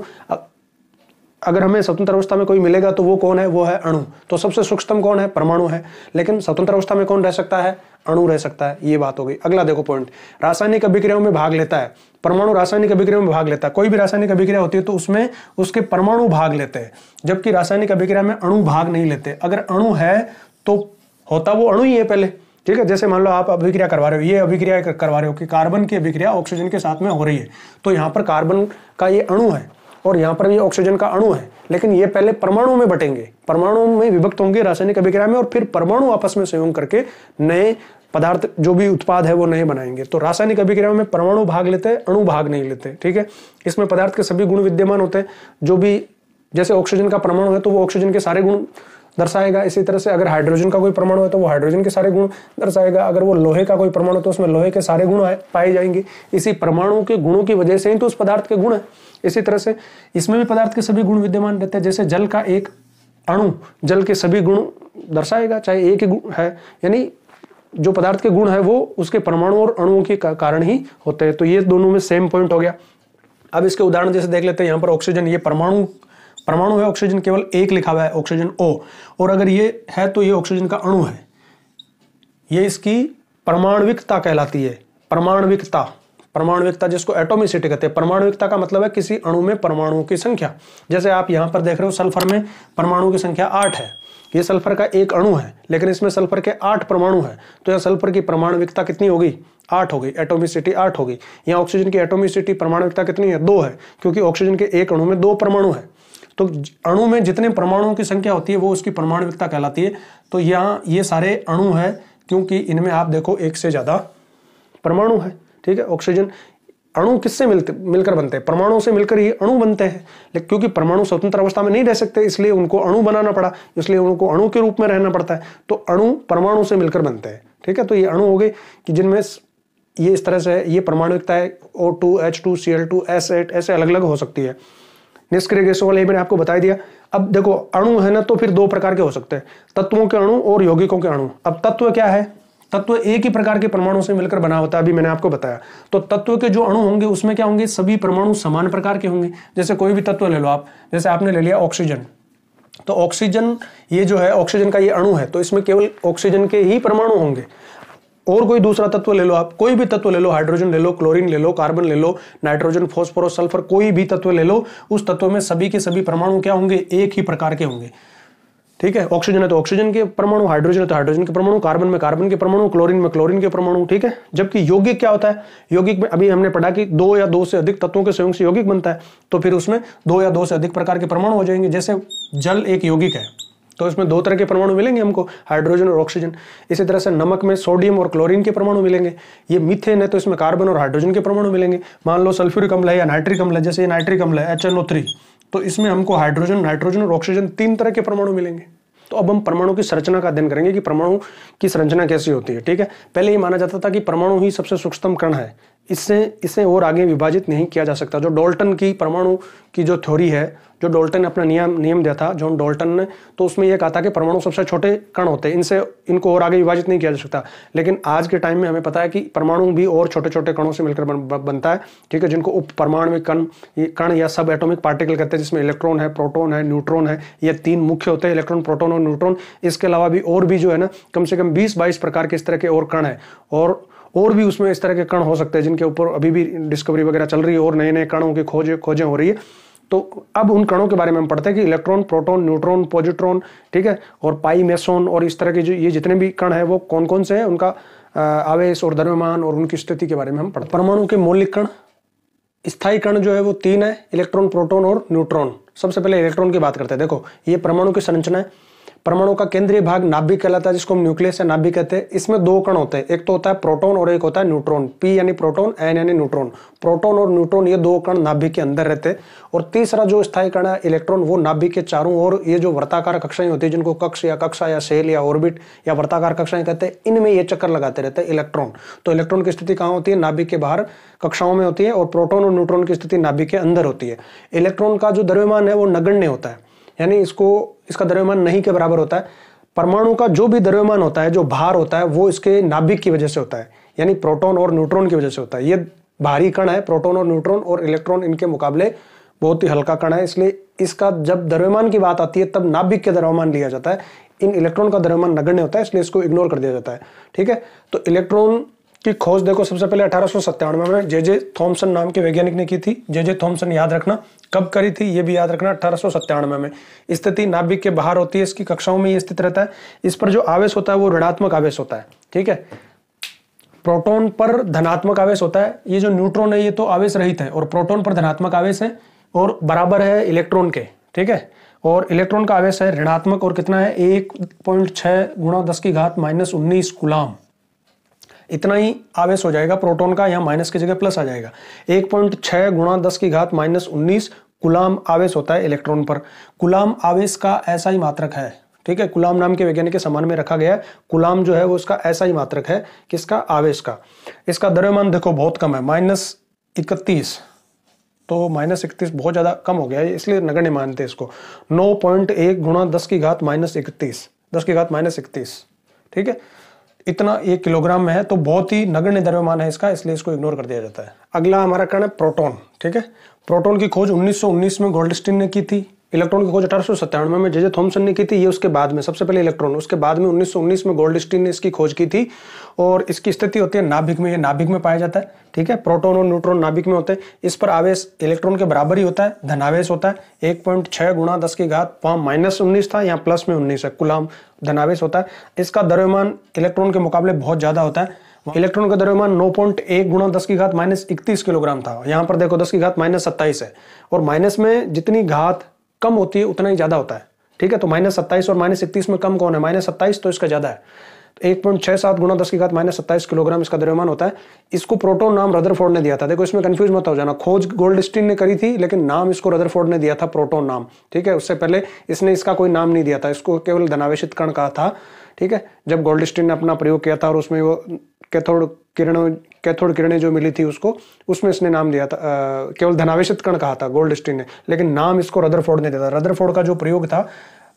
अगर हमें स्वतंत्र अवस्था में कोई मिलेगा तो वो कौन है वो है अणु तो सबसे सूक्ष्मतम कौन है परमाणु है लेकिन स्वतंत्र अवस्था में कौन रह सकता है अणु रह सकता है ये बात हो गई अगला देखो पॉइंट रासायनिक अभिक्रियाओं में भाग लेता है परमाणु रासायनिक अभिक्रिया में भाग लेता है कोई भी रासायनिक अभिक्रिया होती है तो उसमें उसके परमाणु भाग लेते हैं जबकि रासायनिक अभिक्रिया में अणु भाग नहीं लेते अगर अणु है तो होता वो अणु ही है पहले ठीक है जैसे मान लो आप अभिक्रिया करवा रहे हो ये अभिक्रिया करवा रहे हो कि कार्बन की अभिक्रिया ऑक्सीजन के साथ में हो रही है तो यहाँ पर कार्बन का ये अणु है और यहाँ पर भी ऑक्सीजन का अणु है लेकिन ये पहले परमाणु में बटेंगे परमाणु में विभक्त होंगे रासायनिक अभिक्रिया में और फिर परमाणु आपस में संयोग करके नए पदार्थ जो भी उत्पाद है वो नए बनाएंगे तो रासायनिक अभिक्रिया में परमाणु भाग लेते हैं अणु भाग नहीं लेते ठीक है इसमें पदार्थ के सभी गुण विद्यमान होते हैं जो भी जैसे ऑक्सीजन का परमाणु है तो वो ऑक्सीजन के सारे गुण दर्शाएगा इसी तरह से अगर हाइड्रोजन का कोई परमाणु है तो वो हाइड्रोजन के सारे गुण दर्शाएगा अगर वो लोहे का कोई परमाणु तो उसमें लोहे के सारे गुण पाए जाएंगे इसी परमाणु के गुणों की वजह से ही तो उस पदार्थ के गुण है इसी तरह से इसमें भी पदार्थ के सभी गुण विद्यमान रहते हैं जैसे जल का एक अणु जल के सभी गुण दर्शाएगा चाहे एक ही गुण है यानी जो पदार्थ के गुण है वो उसके परमाणु और अणुओं के कारण ही होते हैं तो ये दोनों में सेम पॉइंट हो गया अब इसके उदाहरण जैसे देख लेते हैं यहाँ पर ऑक्सीजन ये परमाणु परमाणु है ऑक्सीजन केवल एक लिखा हुआ है ऑक्सीजन ओ और अगर ये है तो ये ऑक्सीजन का अणु है ये इसकी परमाणविकता कहलाती है परमाणविकता परमाणुविकता जिसको एटोमिसिटी कहते हैं परमाणुविकता का मतलब है किसी अणु में परमाणुओं की संख्या जैसे आप यहां पर देख रहे हो सल्फर में परमाणु की संख्या आठ है ये सल्फर का एक अणु है लेकिन इसमें सल्फर के आठ परमाणु है तो यह सल्फर की परमाणुविकता कितनी होगी आठ हो गई एटोमिसिटी आठ हो गई यहाँ ऑक्सीजन की एटोमिसिटी परमाणुविकता कितनी है दो है क्योंकि ऑक्सीजन के एक अणु में दो परमाणु है तो अणु में जितने परमाणुओं की संख्या होती है वो उसकी परमाणुविकता कहलाती है तो यहाँ ये सारे अणु है क्योंकि इनमें आप देखो एक से ज़्यादा परमाणु है ठीक है ऑक्सीजन अणु किससे मिलते मिलकर बनते हैं परमाणु से मिलकर ये अणु बनते हैं क्योंकि परमाणु स्वतंत्र अवस्था में नहीं रह सकते इसलिए उनको अणु बनाना पड़ा इसलिए उनको अणु के रूप में रहना पड़ता है तो अणु परमाणु से मिलकर बनते हैं ठीक है तो ये अणु हो गए कि जिनमें ये इस तरह से ये परमाणुकता है O two H two C L two S eight ऐसे अलग अलग हो सकती है निष्क्रिय गैसों वाले मैंने आपको बताया दिया अब देखो अणु है ना तो फिर दो प्रकार के हो सकते हैं तत्वों के अणु और यौगिकों के अणु अब तत्व क्या है तत्व एक ही प्रकार के परमाणु से मिलकर बना होता है अभी मैंने आपको बताया तो तत्व के जो अणु होंगे उसमें क्या होंगे सभी परमाणु समान प्रकार के होंगे जैसे कोई भी तत्व ले लो आप जैसे आपने ले लिया ऑक्सीजन तो ऑक्सीजन ये जो है ऑक्सीजन का ये अणु है तो इसमें केवल ऑक्सीजन के ही परमाणु होंगे और कोई दूसरा तत्व ले लो आप कोई भी तत्व ले लो हाइड्रोजन ले लो क्लोरीन ले लो कार्बन ले लो नाइट्रोजन फॉस्फोरस सल्फर कोई भी तत्व ले लो उस तत्व में सभी के सभी परमाणु क्या होंगे एक ही प्रकार के होंगे ठीक है ऑक्सीजन है तो ऑक्सीजन के परमाणु हाइड्रोजन है तो हाइड्रोजन के परमाणु कार्बन में कार्बन के परमाणु क्लोरीन में क्लोरीन के परमाणु ठीक है जबकि यौगिक क्या होता है यौगिक में अभी हमने पढ़ा कि दो या दो से अधिक तत्वों के संयोग से यौगिक बनता है तो फिर उसमें दो या दो से अधिक प्रकार के परमाणु हो जाएंगे जैसे जल एक यौगिक है तो इसमें दो तरह के परमाणु मिलेंगे हमको हाइड्रोजन और ऑक्सीजन इसी तरह से नमक में सोडियम और क्लोरीन के परमाणु मिलेंगे ये मिथेन है तो इसमें कार्बन और हाइड्रोजन के परमाणु मिलेंगे मान लो सल्फ्यूरिक अम्ल है या नाइट्रिक अम्ल है जैसे नाइट्रिक अम्ल है एच तो इसमें हमको हाइड्रोजन नाइट्रोजन और ऑक्सीजन तीन तरह के परमाणु मिलेंगे तो अब हम परमाणु की संरचना का अध्ययन करेंगे कि परमाणु की संरचना कैसी होती है ठीक है पहले ये माना जाता था कि परमाणु ही सबसे सूक्ष्मतम कण है इससे इसे और आगे विभाजित नहीं किया जा सकता जो डोल्टन की परमाणु की जो थ्योरी है जो डोल्टन ने अपना नियम नियम दिया था जॉन डोल्टन ने तो उसमें यह कहा था कि परमाणु सबसे छोटे कण होते हैं इनसे इनको और आगे विभाजित नहीं किया जा सकता लेकिन आज के टाइम में हमें पता है कि परमाणु भी और छोटे छोटे कणों से मिलकर बन, बनता है ठीक है जिनको उप परमाणविक कण कण या सब एटोमिक पार्टिकल कहते हैं जिसमें इलेक्ट्रॉन है प्रोटोन है न्यूट्रॉन है ये तीन मुख्य होते हैं इलेक्ट्रॉन प्रोटोन और न्यूट्रॉन इसके अलावा भी और भी जो है ना कम से कम बीस बाईस प्रकार के इस तरह के और कण है और और भी उसमें इस तरह के कण हो सकते हैं जिनके ऊपर अभी भी डिस्कवरी वगैरह चल रही है और नए नए कणों की खोजें खोजें हो रही है तो अब उन कणों के बारे में हम पढ़ते हैं कि इलेक्ट्रॉन प्रोटॉन न्यूट्रॉन पॉजिट्रॉन ठीक है और पाई मेसोन और इस तरह के जो ये जितने भी कण हैं वो कौन कौन से हैं उनका आवेश और द्रव्यमान और उनकी स्थिति के बारे में हम पढ़ते हैं परमाणु के मौलिक कण स्थायी कण जो है वो तीन है इलेक्ट्रॉन प्रोटोन और न्यूट्रॉन सबसे पहले इलेक्ट्रॉन की बात करते हैं देखो ये परमाणु की संरचना है परमाणु का केंद्रीय भाग नाभिक कहलाता है जिसको हम न्यूक्लियस या नाभिक कहते हैं इसमें दो कण होते हैं एक तो होता है प्रोटोन और एक होता है न्यूट्रॉन पी यानी प्रोटोन एन यानी न्यूट्रॉन प्रोटोन और न्यूट्रॉन ये दो कण नाभिक के अंदर रहते हैं और तीसरा जो स्थायी कण है इलेक्ट्रॉन वो नाभिक के चारों और ये जो वर्ताकार कक्षाएं होती है जिनको कक्ष या कक्षा या सेल या ऑर्बिट या वर्ताकार कक्षाएं कहते हैं इनमें ये चक्कर लगाते रहते हैं इलेक्ट्रॉन तो इलेक्ट्रॉन की स्थिति कहाँ होती है नाभिक के बाहर कक्षाओं में होती है और प्रोटोन और न्यूट्रॉन की स्थिति नाभिक के अंदर होती है इलेक्ट्रॉन का जो द्रव्यमान है वो नगण्य होता है यानी इसको इसका द्रव्यमान नहीं के बराबर होता है परमाणु का जो भी द्रव्यमान होता है जो भार होता है वो इसके नाभिक की वजह से होता है यानी प्रोटोन और न्यूट्रॉन की वजह से होता है ये भारी कण है प्रोटोन और न्यूट्रॉन और इलेक्ट्रॉन इनके मुकाबले बहुत ही हल्का कण है इसलिए इसका जब द्रव्यमान की बात आती है तब नाभिक के द्रव्यमान लिया जाता है इन इलेक्ट्रॉन का द्रव्यमान नगण्य होता है इसलिए इसको इग्नोर कर दिया जाता है ठीक है तो इलेक्ट्रॉन की खोज देखो सबसे पहले अठारह में जे जे थॉम्सन नाम के वैज्ञानिक ने की थी जे जे थॉम्सन याद रखना कब करी थी ये भी याद रखना अठारह में, में। स्थिति नाभिक के बाहर होती है इसकी कक्षाओं में ये स्थित रहता है इस पर जो आवेश होता है वो ऋणात्मक आवेश होता है ठीक है प्रोटोन पर धनात्मक आवेश होता है ये जो न्यूट्रॉन है ये तो आवेश रहित है और प्रोटोन पर धनात्मक आवेश है और बराबर है इलेक्ट्रॉन के ठीक है और इलेक्ट्रॉन का आवेश है ऋणात्मक और कितना है एक पॉइंट छः गुणा दस की घात माइनस उन्नीस गुलाम इतना ही आवेश हो जाएगा प्रोटॉन का यहाँ माइनस की जगह प्लस आ जाएगा एक पॉइंट छः गुणा दस की घात माइनस उन्नीस गुलाम आवेश होता है इलेक्ट्रॉन पर गुलाम आवेश का ऐसा ही मात्रक है ठीक है गुलाम नाम के वैज्ञानिक के समान में रखा गया है गुलाम जो है वो उसका ऐसा ही मात्रक है किसका आवेश का इसका द्रव्यमान देखो बहुत कम है माइनस इकतीस तो माइनस इकतीस बहुत ज़्यादा कम हो गया है इसलिए नगण्य मानते इसको नौ पॉइंट एक गुणा दस की घात माइनस इकतीस दस की घात माइनस इकतीस ठीक है इतना एक किलोग्राम में है तो बहुत ही नगण्य द्रव्यमान है इसका इसलिए इसको इग्नोर कर दिया जाता है अगला हमारा कण है प्रोटोन ठीक है प्रोटोन की खोज 1919 में गोल्डस्टीन ने की थी इलेक्ट्रॉन की खोज अठारह में जे जे थॉमसन ने की थी ये उसके बाद में सबसे पहले इलेक्ट्रॉन उसके बाद में 1919 में गोल्ड ने इसकी खोज की थी और इसकी स्थिति होती है नाभिक में ये नाभिक में पाया जाता है ठीक है प्रोटोन और न्यूट्रॉन नाभिक में होते हैं इस पर आवेश इलेक्ट्रॉन के बराबर ही होता है धनावेश होता है एक पॉइंट छः गुणा दस की घात वहाँ माइनस उन्नीस था या प्लस में उन्नीस है कुलाम धनावेश होता है इसका द्रव्यमान इलेक्ट्रॉन के मुकाबले बहुत ज़्यादा होता है इलेक्ट्रॉन का द्रव्यमान नौ पॉइंट एक गुणा दस की घात माइनस इकतीस किलोग्राम था यहाँ पर देखो दस की घात माइनस सत्ताईस है और माइनस में जितनी घात कम होती है उतना ही ज़्यादा होता है ठीक है तो माइनस सत्ताईस और माइनस इकतीस में कम कौन है माइनस सत्ताईस तो इसका ज़्यादा है तो एक पॉइंट छह सात गुना दस की घात माइनस सत्ताईस किलोग्राम इसका द्रव्यमान होता है इसको प्रोटोन नाम रदरफोर्ड ने दिया था देखो इसमें कंफ्यूज मत हो जाना खोज गोल्ड स्टीन ने करी थी लेकिन नाम इसको रदरफोर्ड ने दिया था प्रोटोन नाम ठीक है उससे पहले इसने इसका कोई नाम नहीं दिया था इसको केवल धनावेशित कण कहा था ठीक है जब गोल्ड स्टीन ने अपना प्रयोग किया था और उसमें वो कैथोड किरणों कैथोड किरणें जो मिली थी उसको उसमें इसने नाम दिया था केवल धनावेश कण कहा था गोल्ड स्टीन ने लेकिन नाम इसको रदरफोर्ड ने दिया था रदरफोर्ड का जो प्रयोग था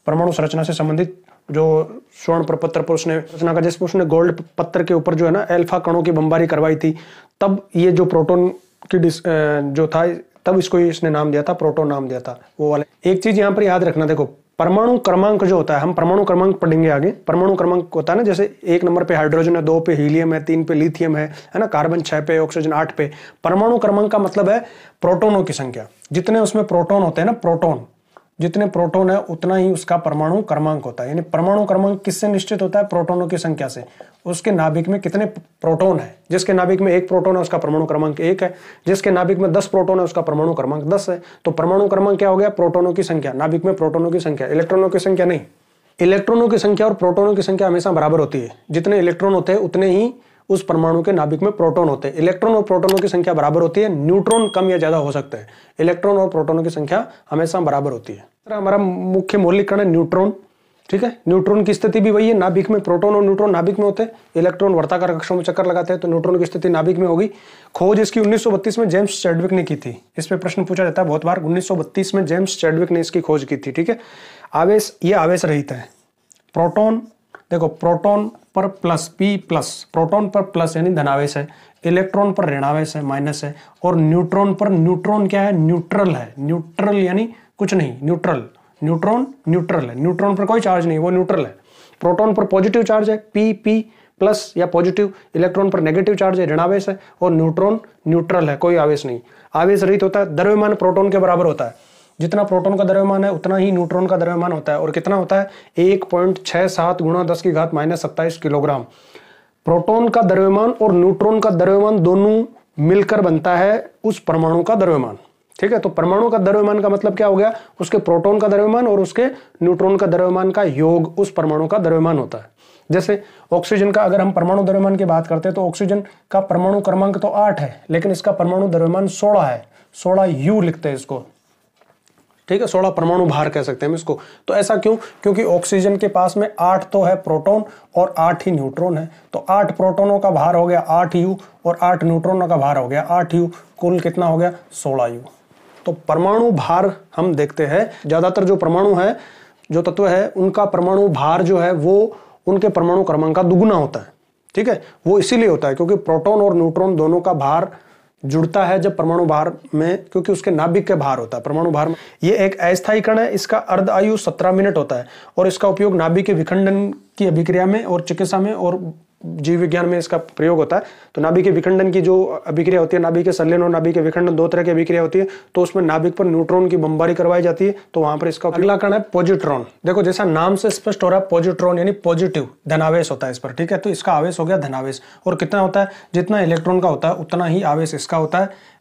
परमाणु संरचना से संबंधित जो स्वर्ण प्रपत्र पर उसने रचना का जिसमें उसने गोल्ड पत्र के ऊपर जो है ना एल्फा कणों की बमबारी करवाई थी तब ये जो प्रोटोन की डिस जो था तब इसको इसने नाम दिया था प्रोटोन नाम दिया था वो वाले एक चीज़ यहाँ पर याद रखना देखो परमाणु क्रमांक जो होता है हम परमाणु क्रमांक पढ़ेंगे आगे परमाणु क्रमांक होता है ना जैसे एक नंबर पे हाइड्रोजन है दो पे हीलियम है तीन पे लिथियम है है ना कार्बन छह पे ऑक्सीजन आठ पे परमाणु क्रमांक का मतलब है प्रोटोनों की संख्या जितने उसमें प्रोटोन होते हैं ना प्रोटोन जितने प्रोटोन है उतना ही उसका परमाणु क्रमांक होता है यानी परमाणु क्रमांक किससे निश्चित होता है प्रोटोनों की संख्या से उसके नाभिक में कितने प्रोटोन है जिसके नाभिक में एक प्रोटोन है उसका परमाणु क्रमांक एक है जिसके नाभिक में दस प्रोटोन है उसका परमाणु क्रमांक दस है तो परमाणु क्रमांक क्या हो गया प्रोटोनों की संख्या नाभिक में प्रोटोनों की संख्या इलेक्ट्रॉनों की संख्या नहीं इलेक्ट्रॉनों की संख्या और प्रोटोनों की संख्या हमेशा बराबर होती है जितने इलेक्ट्रॉन होते हैं उतने ही उस परमाणु के नाभिक में प्रोटॉन होते हैं इलेक्ट्रॉन और प्रोटोनों की संख्या बराबर होती है न्यूट्रॉन कम या ज्यादा हो सकते हैं इलेक्ट्रॉन और प्रोटोनों की संख्या हमेशा बराबर होती है हमारा मुख्य मौलिकरण है न्यूट्रॉन ठीक है न्यूट्रॉन की स्थिति भी वही है नाभिक में प्रोटॉन और न्यूट्रॉन नाभिक में होते हैं इलेक्ट्रॉन वर्ताकार कक्षों में चक्कर लगाते हैं तो न्यूट्रॉन की स्थिति नाभिक में होगी खोज इसकी 1932 में जेम्स चैडविक ने की थी इस पे प्रश्न पूछा जाता है बहुत बार 1932 में जेम्स चैडविक ने इसकी खोज की थी ठीक है आवेश ये आवेश रहित है प्रोटोन देखो प्रोटोन पर प्लस पी प्लस प्रोटोन पर प्लस यानी धनावेश है इलेक्ट्रॉन पर ऋणावेश है माइनस है और न्यूट्रॉन पर न्यूट्रॉन क्या है न्यूट्रल है न्यूट्रल यानी कुछ नहीं न्यूट्रल न्यूट्रॉन न्यूट्रल है न्यूट्रॉन पर कोई चार्ज नहीं वो न्यूट्रल है प्रोटोन पर पॉजिटिव चार्ज है पी पी प्लस या पॉजिटिव इलेक्ट्रॉन पर नेगेटिव चार्ज है ऋणावेश है और न्यूट्रॉन न्यूट्रल है कोई आवेश नहीं आवेश रहित होता है द्रव्यमान प्रोटोन के बराबर होता है जितना प्रोटॉन का द्रव्यमान है उतना ही न्यूट्रॉन का द्रव्यमान होता है और कितना होता है एक पॉइंट छह सात गुणा दस की घात माइनस सत्ताईस किलोग्राम प्रोटोन का द्रव्यमान और न्यूट्रॉन का द्रव्यमान दोनों मिलकर बनता है उस परमाणु का द्रव्यमान ठीक है तो परमाणु का द्रव्यमान का मतलब क्या हो गया उसके प्रोटोन का द्रव्यमान और उसके न्यूट्रॉन का द्रव्यमान का योग उस परमाणु का द्रव्यमान होता है जैसे ऑक्सीजन का अगर हम परमाणु द्रव्यमान की बात करते हैं तो ऑक्सीजन का परमाणु क्रमांक तो आठ है लेकिन इसका परमाणु द्रव्यमान सोलह है सोलह यू लिखते हैं इसको ठीक है सोलह परमाणु भार कह सकते हैं हम इसको तो ऐसा क्यों क्योंकि ऑक्सीजन के पास में आठ तो है प्रोटॉन और आठ ही न्यूट्रॉन है तो आठ प्रोटॉनों का भार हो गया आठ यू और आठ न्यूट्रॉनों का भार हो गया आठ यू कुल कितना हो गया सोलह यू तो परमाणु भार हम देखते हैं ज़्यादातर जो परमाणु है जो तत्व है उनका परमाणु भार जो है वो उनके परमाणु क्रमांक का दुगुना होता है ठीक है वो इसीलिए होता है क्योंकि प्रोटोन और न्यूट्रॉन दोनों का भार जुड़ता है जब परमाणु भार में क्योंकि उसके नाभिक के भार होता है परमाणु भार में ये एक अस्थायी कण है इसका अर्ध आयु सत्रह मिनट होता है और इसका उपयोग नाभिक के विखंडन की अभिक्रिया में और चिकित्सा में और जीव विज्ञान में इसका प्रयोग होता है तो नाभिक के विखंडन की जो अभिक्रिया होती है नाभिक के संलयन और नाभिक के विखंडन दो तरह की अभिक्रिया होती है तो उसमें नाभिक पर न्यूट्रॉन की बमबारी करवाई जाती है तो वहां पर इसका अगला कण है पॉजिट्रॉन देखो जैसा नाम से स्पष्ट हो रहा है पॉजिट्रॉन यानी पॉजिटिव धनावेश होता है इस पर ठीक है तो इसका आवेश हो गया धनावेश और कितना होता है जितना इलेक्ट्रॉन का होता है उतना ही आवेश इसका होता है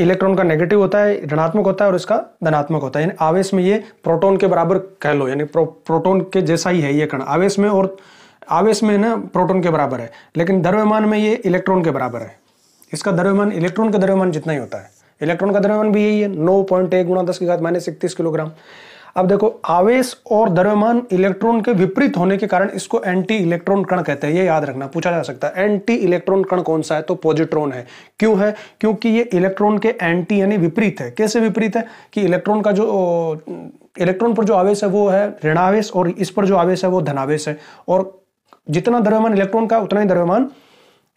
इलेक्ट्रॉन का नेगेटिव होता है ऋणात्मक होता है और इसका धनात्मक होता है यानी आवेश में ये प्रोटॉन के बराबर कह लो यानी प्रो, प्रोटॉन के जैसा ही है ये कण आवेश में और आवेश में ना प्रोटोन के बराबर है लेकिन द्रव्यमान में ये इलेक्ट्रॉन के बराबर है इसका द्रव्यमान इलेक्ट्रॉन का द्रव्यमान जितना ही होता है इलेक्ट्रॉन का द्रव्यमान भी यही है नौ पॉइंट एक गुणा दस के घात माइनस इकतीस किलोग्राम अब देखो आवेश और द्रव्यमान इलेक्ट्रॉन के विपरीत होने के कारण इसको एंटी इलेक्ट्रॉन कण कहते हैं ये याद रखना पूछा जा सकता है एंटी इलेक्ट्रॉन कण कौन सा है तो पॉजिट्रॉन है क्यों है क्योंकि ये इलेक्ट्रॉन के एंटी यानी विपरीत है कैसे विपरीत है कि इलेक्ट्रॉन का जो इलेक्ट्रॉन पर जो आवेश है वो है ऋणावेश और इस पर जो आवेश है वो धनावेश है और जितना द्रव्यमान इलेक्ट्रॉन का उतना ही द्रव्यमान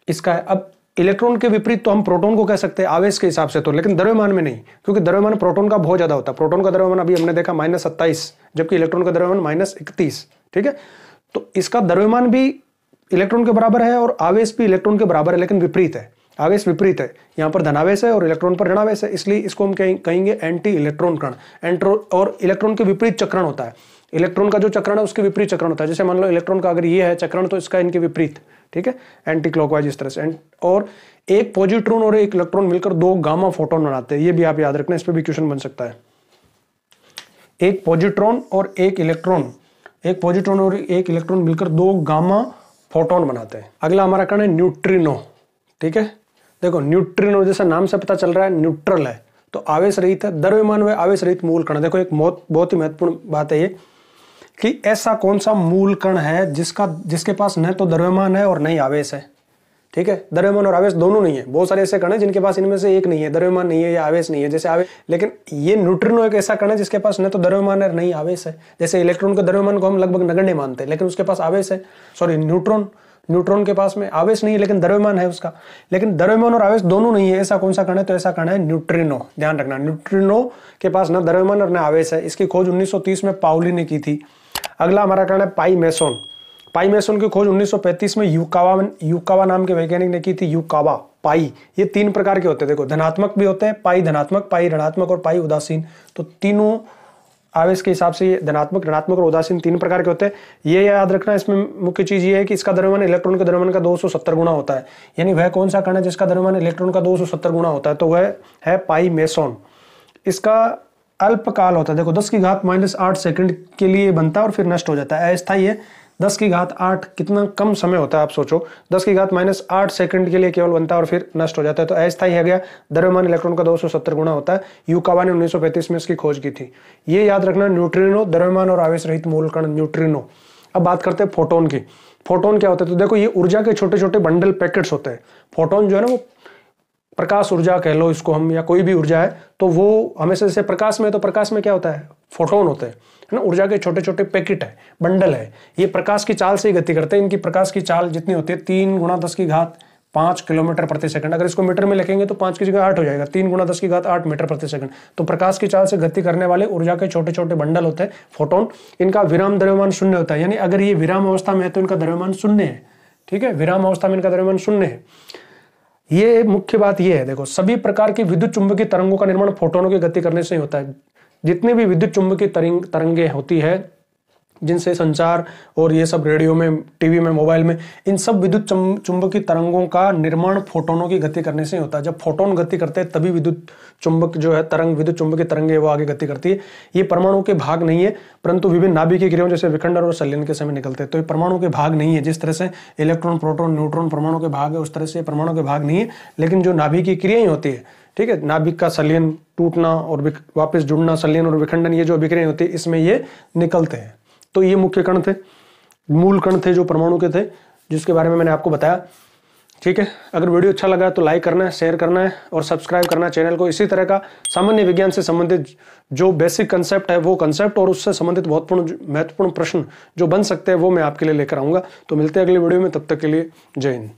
इसका है अब इलेक्ट्रॉन के विपरीत तो हम प्रोटॉन को कह सकते हैं आवेश के हिसाब से तो लेकिन द्रव्यमान में नहीं क्योंकि द्रव्यमान प्रोटॉन का बहुत ज्यादा होता है प्रोटॉन का द्रव्यमान अभी हमने देखा माइनस सत्ताईस जबकि इलेक्ट्रॉन का द्रव्यमान माइनस इकतीस ठीक है तो इसका द्रव्यमान भी इलेक्ट्रॉन के बराबर है और आवेश भी इलेक्ट्रॉन के बराबर है लेकिन विपरीत है आवेश विपरीत है यहाँ पर धनावेश है और इलेक्ट्रॉन पर ऋणावेश है इसलिए इसको हम कहेंगे एंटी इलेक्ट्रॉन कण एंट्रो और इलेक्ट्रॉन के विपरीत चक्रण होता है इलेक्ट्रॉन का जो चक्रण है उसके विपरीत चक्रण होता है जैसे मान लो इलेक्ट्रॉन का अगर ये है चक्रण तो इसका इनके विपरीत ठीक है एंटी क्लॉकवाइज इस तरह से और एक पॉजिट्रॉन और एक इलेक्ट्रॉन मिलकर दो गामा फोटोन बनाते हैं ये भी आप याद रखना इस पर भी क्वेश्चन बन सकता है एक पॉजिट्रॉन और एक इलेक्ट्रॉन एक पॉजिट्रॉन और एक इलेक्ट्रॉन मिलकर दो गामा फोटोन बनाते हैं अगला हमारा कण है न्यूट्रिनो ठीक है देखो न्यूट्रिनो जैसा नाम से पता चल रहा है न्यूट्रल है तो आवेश रहित है द्रव्यमान व आवेश रहित मूल कण देखो एक बहुत बहुत ही महत्वपूर्ण बात है ये कि ऐसा कौन सा मूल कण है जिसका जिसके पास न तो द्रव्यमान है और न ही आवेश है ठीक है द्रव्यमान और आवेश दोनों नहीं है बहुत सारे ऐसे कण है जिनके पास इनमें से एक नहीं है द्रव्यमान नहीं है या आवेश नहीं है जैसे आवेश लेकिन ये न्यूट्रिनो एक ऐसा कण है जिसके पास न तो द्रव्यमान है और नहीं आवेश है जैसे इलेक्ट्रॉन के द्रव्यमान को हम लगभग नगण्य मानते हैं लेकिन उसके पास आवेश है सॉरी न्यूट्रॉन न्यूट्रॉन के पास में आवेश नहीं है लेकिन द्रव्यमान है उसका लेकिन द्रव्यमान और आवेश दोनों नहीं है ऐसा कौन सा कण है तो ऐसा कण है न्यूट्रिनो ध्यान रखना न्यूट्रिनो के पास न द्रव्यमान और न आवेश है इसकी खोज 1930 में पाउली ने की थी अगला हमारा कारण है पाई मेसोन पाई मेसोन की खोज 1935 में युकावा युकावा नाम के वैज्ञानिक ने की थी युकावा पाई ये तीन प्रकार के होते हैं देखो धनात्मक भी होते हैं पाई धनात्मक पाई ऋणात्मक और पाई उदासीन तो तीनों आवेश के हिसाब से ये धनात्मक ऋणात्मक और उदासीन तीन प्रकार के होते हैं ये याद रखना इसमें मुख्य चीज ये है कि इसका द्रव्यमान इलेक्ट्रॉन के द्रव्यमान का 270 गुना होता है यानी वह कौन सा कण है जिसका द्रव्यमान इलेक्ट्रॉन का 270 गुना होता है तो वह है पाई मेसोन इसका अल्पकाल होता है देखो दस की घात माइनस आठ सेकेंड के लिए बनता है और फिर नष्ट हो जाता है अस्थाई है दस की घात आठ कितना कम समय होता है आप सोचो दस की घात माइनस आठ सेकंड के लिए केवल बनता है और फिर नष्ट हो जाता है तो अस्थाई है गया द्रव्यमान इलेक्ट्रॉन का 270 गुना होता है यूकावा ने 1935 में इसकी खोज की थी ये याद रखना न्यूट्रिनो द्रव्यमान और आवेश रहित मूल कण न्यूट्रिनो अब बात करते हैं फोटोन की फोटोन क्या होता है तो देखो ये ऊर्जा के छोटे छोटे बंडल पैकेट्स होते हैं फोटोन जो है ना वो प्रकाश ऊर्जा कह लो इसको हम या कोई भी ऊर्जा है तो वो हमेशा जैसे प्रकाश में तो प्रकाश में क्या होता है फोटोन होते हैं है ना ऊर्जा के छोटे छोटे पैकेट है बंडल है ये प्रकाश की चाल से ही गति करते हैं इनकी प्रकाश की चाल जितनी होती है तीन गुणा दस की घात पांच किलोमीटर प्रति सेकंड अगर इसको मीटर में लिखेंगे तो पांच की जगह आठ हो जाएगा तीन गुणा दस की घात आठ मीटर प्रति सेकंड तो प्रकाश की चाल से गति करने वाले ऊर्जा के छोटे छोटे बंडल होते हैं फोटोन इनका विराम द्रव्यमान शून्य होता है यानी अगर ये विराम अवस्था में है तो इनका द्रव्यमान शून्य है ठीक है विराम अवस्था में इनका द्रव्यमान शून्य है ये मुख्य बात ये है देखो सभी प्रकार की विद्युत चुंबकीय तरंगों का निर्माण फोटोनों की गति करने से ही होता है जितनी भी विद्युत चुंबकीय तरंग तरंगे होती है जिनसे संचार और ये सब रेडियो में टीवी में मोबाइल में इन सब विद्युत चुंबकीय तरंगों का निर्माण फोटोनों की गति करने से होता है जब फोटोन गति करते हैं तभी विद्युत चुंबक जो है तरंग विद्युत चुंबकीय तरंगे वो आगे गति करती है ये परमाणु के भाग नहीं है परंतु विभिन्न नाभिकीय क्रियाओं जैसे विखंडन और संलयन के समय निकलते हैं तो ये परमाणु के भाग नहीं है जिस तरह से इलेक्ट्रॉन प्रोटोन न्यूट्रॉन परमाणु के भाग है उस तरह से परमाणु के भाग नहीं है लेकिन जो की क्रियाएं होती है ठीक है नाभिक का संलयन टूटना और वापस जुड़ना संलयन और विखंडन ये जो अभिक्रिया होती है इसमें ये निकलते हैं तो ये मुख्य कण थे मूल कण थे जो परमाणु के थे जिसके बारे में मैंने आपको बताया ठीक है अगर वीडियो अच्छा लगा तो लाइक करना है शेयर करना है और सब्सक्राइब करना है चैनल को इसी तरह का सामान्य विज्ञान से संबंधित जो बेसिक कंसेप्ट है वो कंसेप्ट और उससे संबंधित महत्वपूर्ण महत्वपूर्ण प्रश्न जो बन सकते हैं वो मैं आपके लिए लेकर आऊँगा तो मिलते हैं अगले वीडियो में तब तक के लिए जय हिंद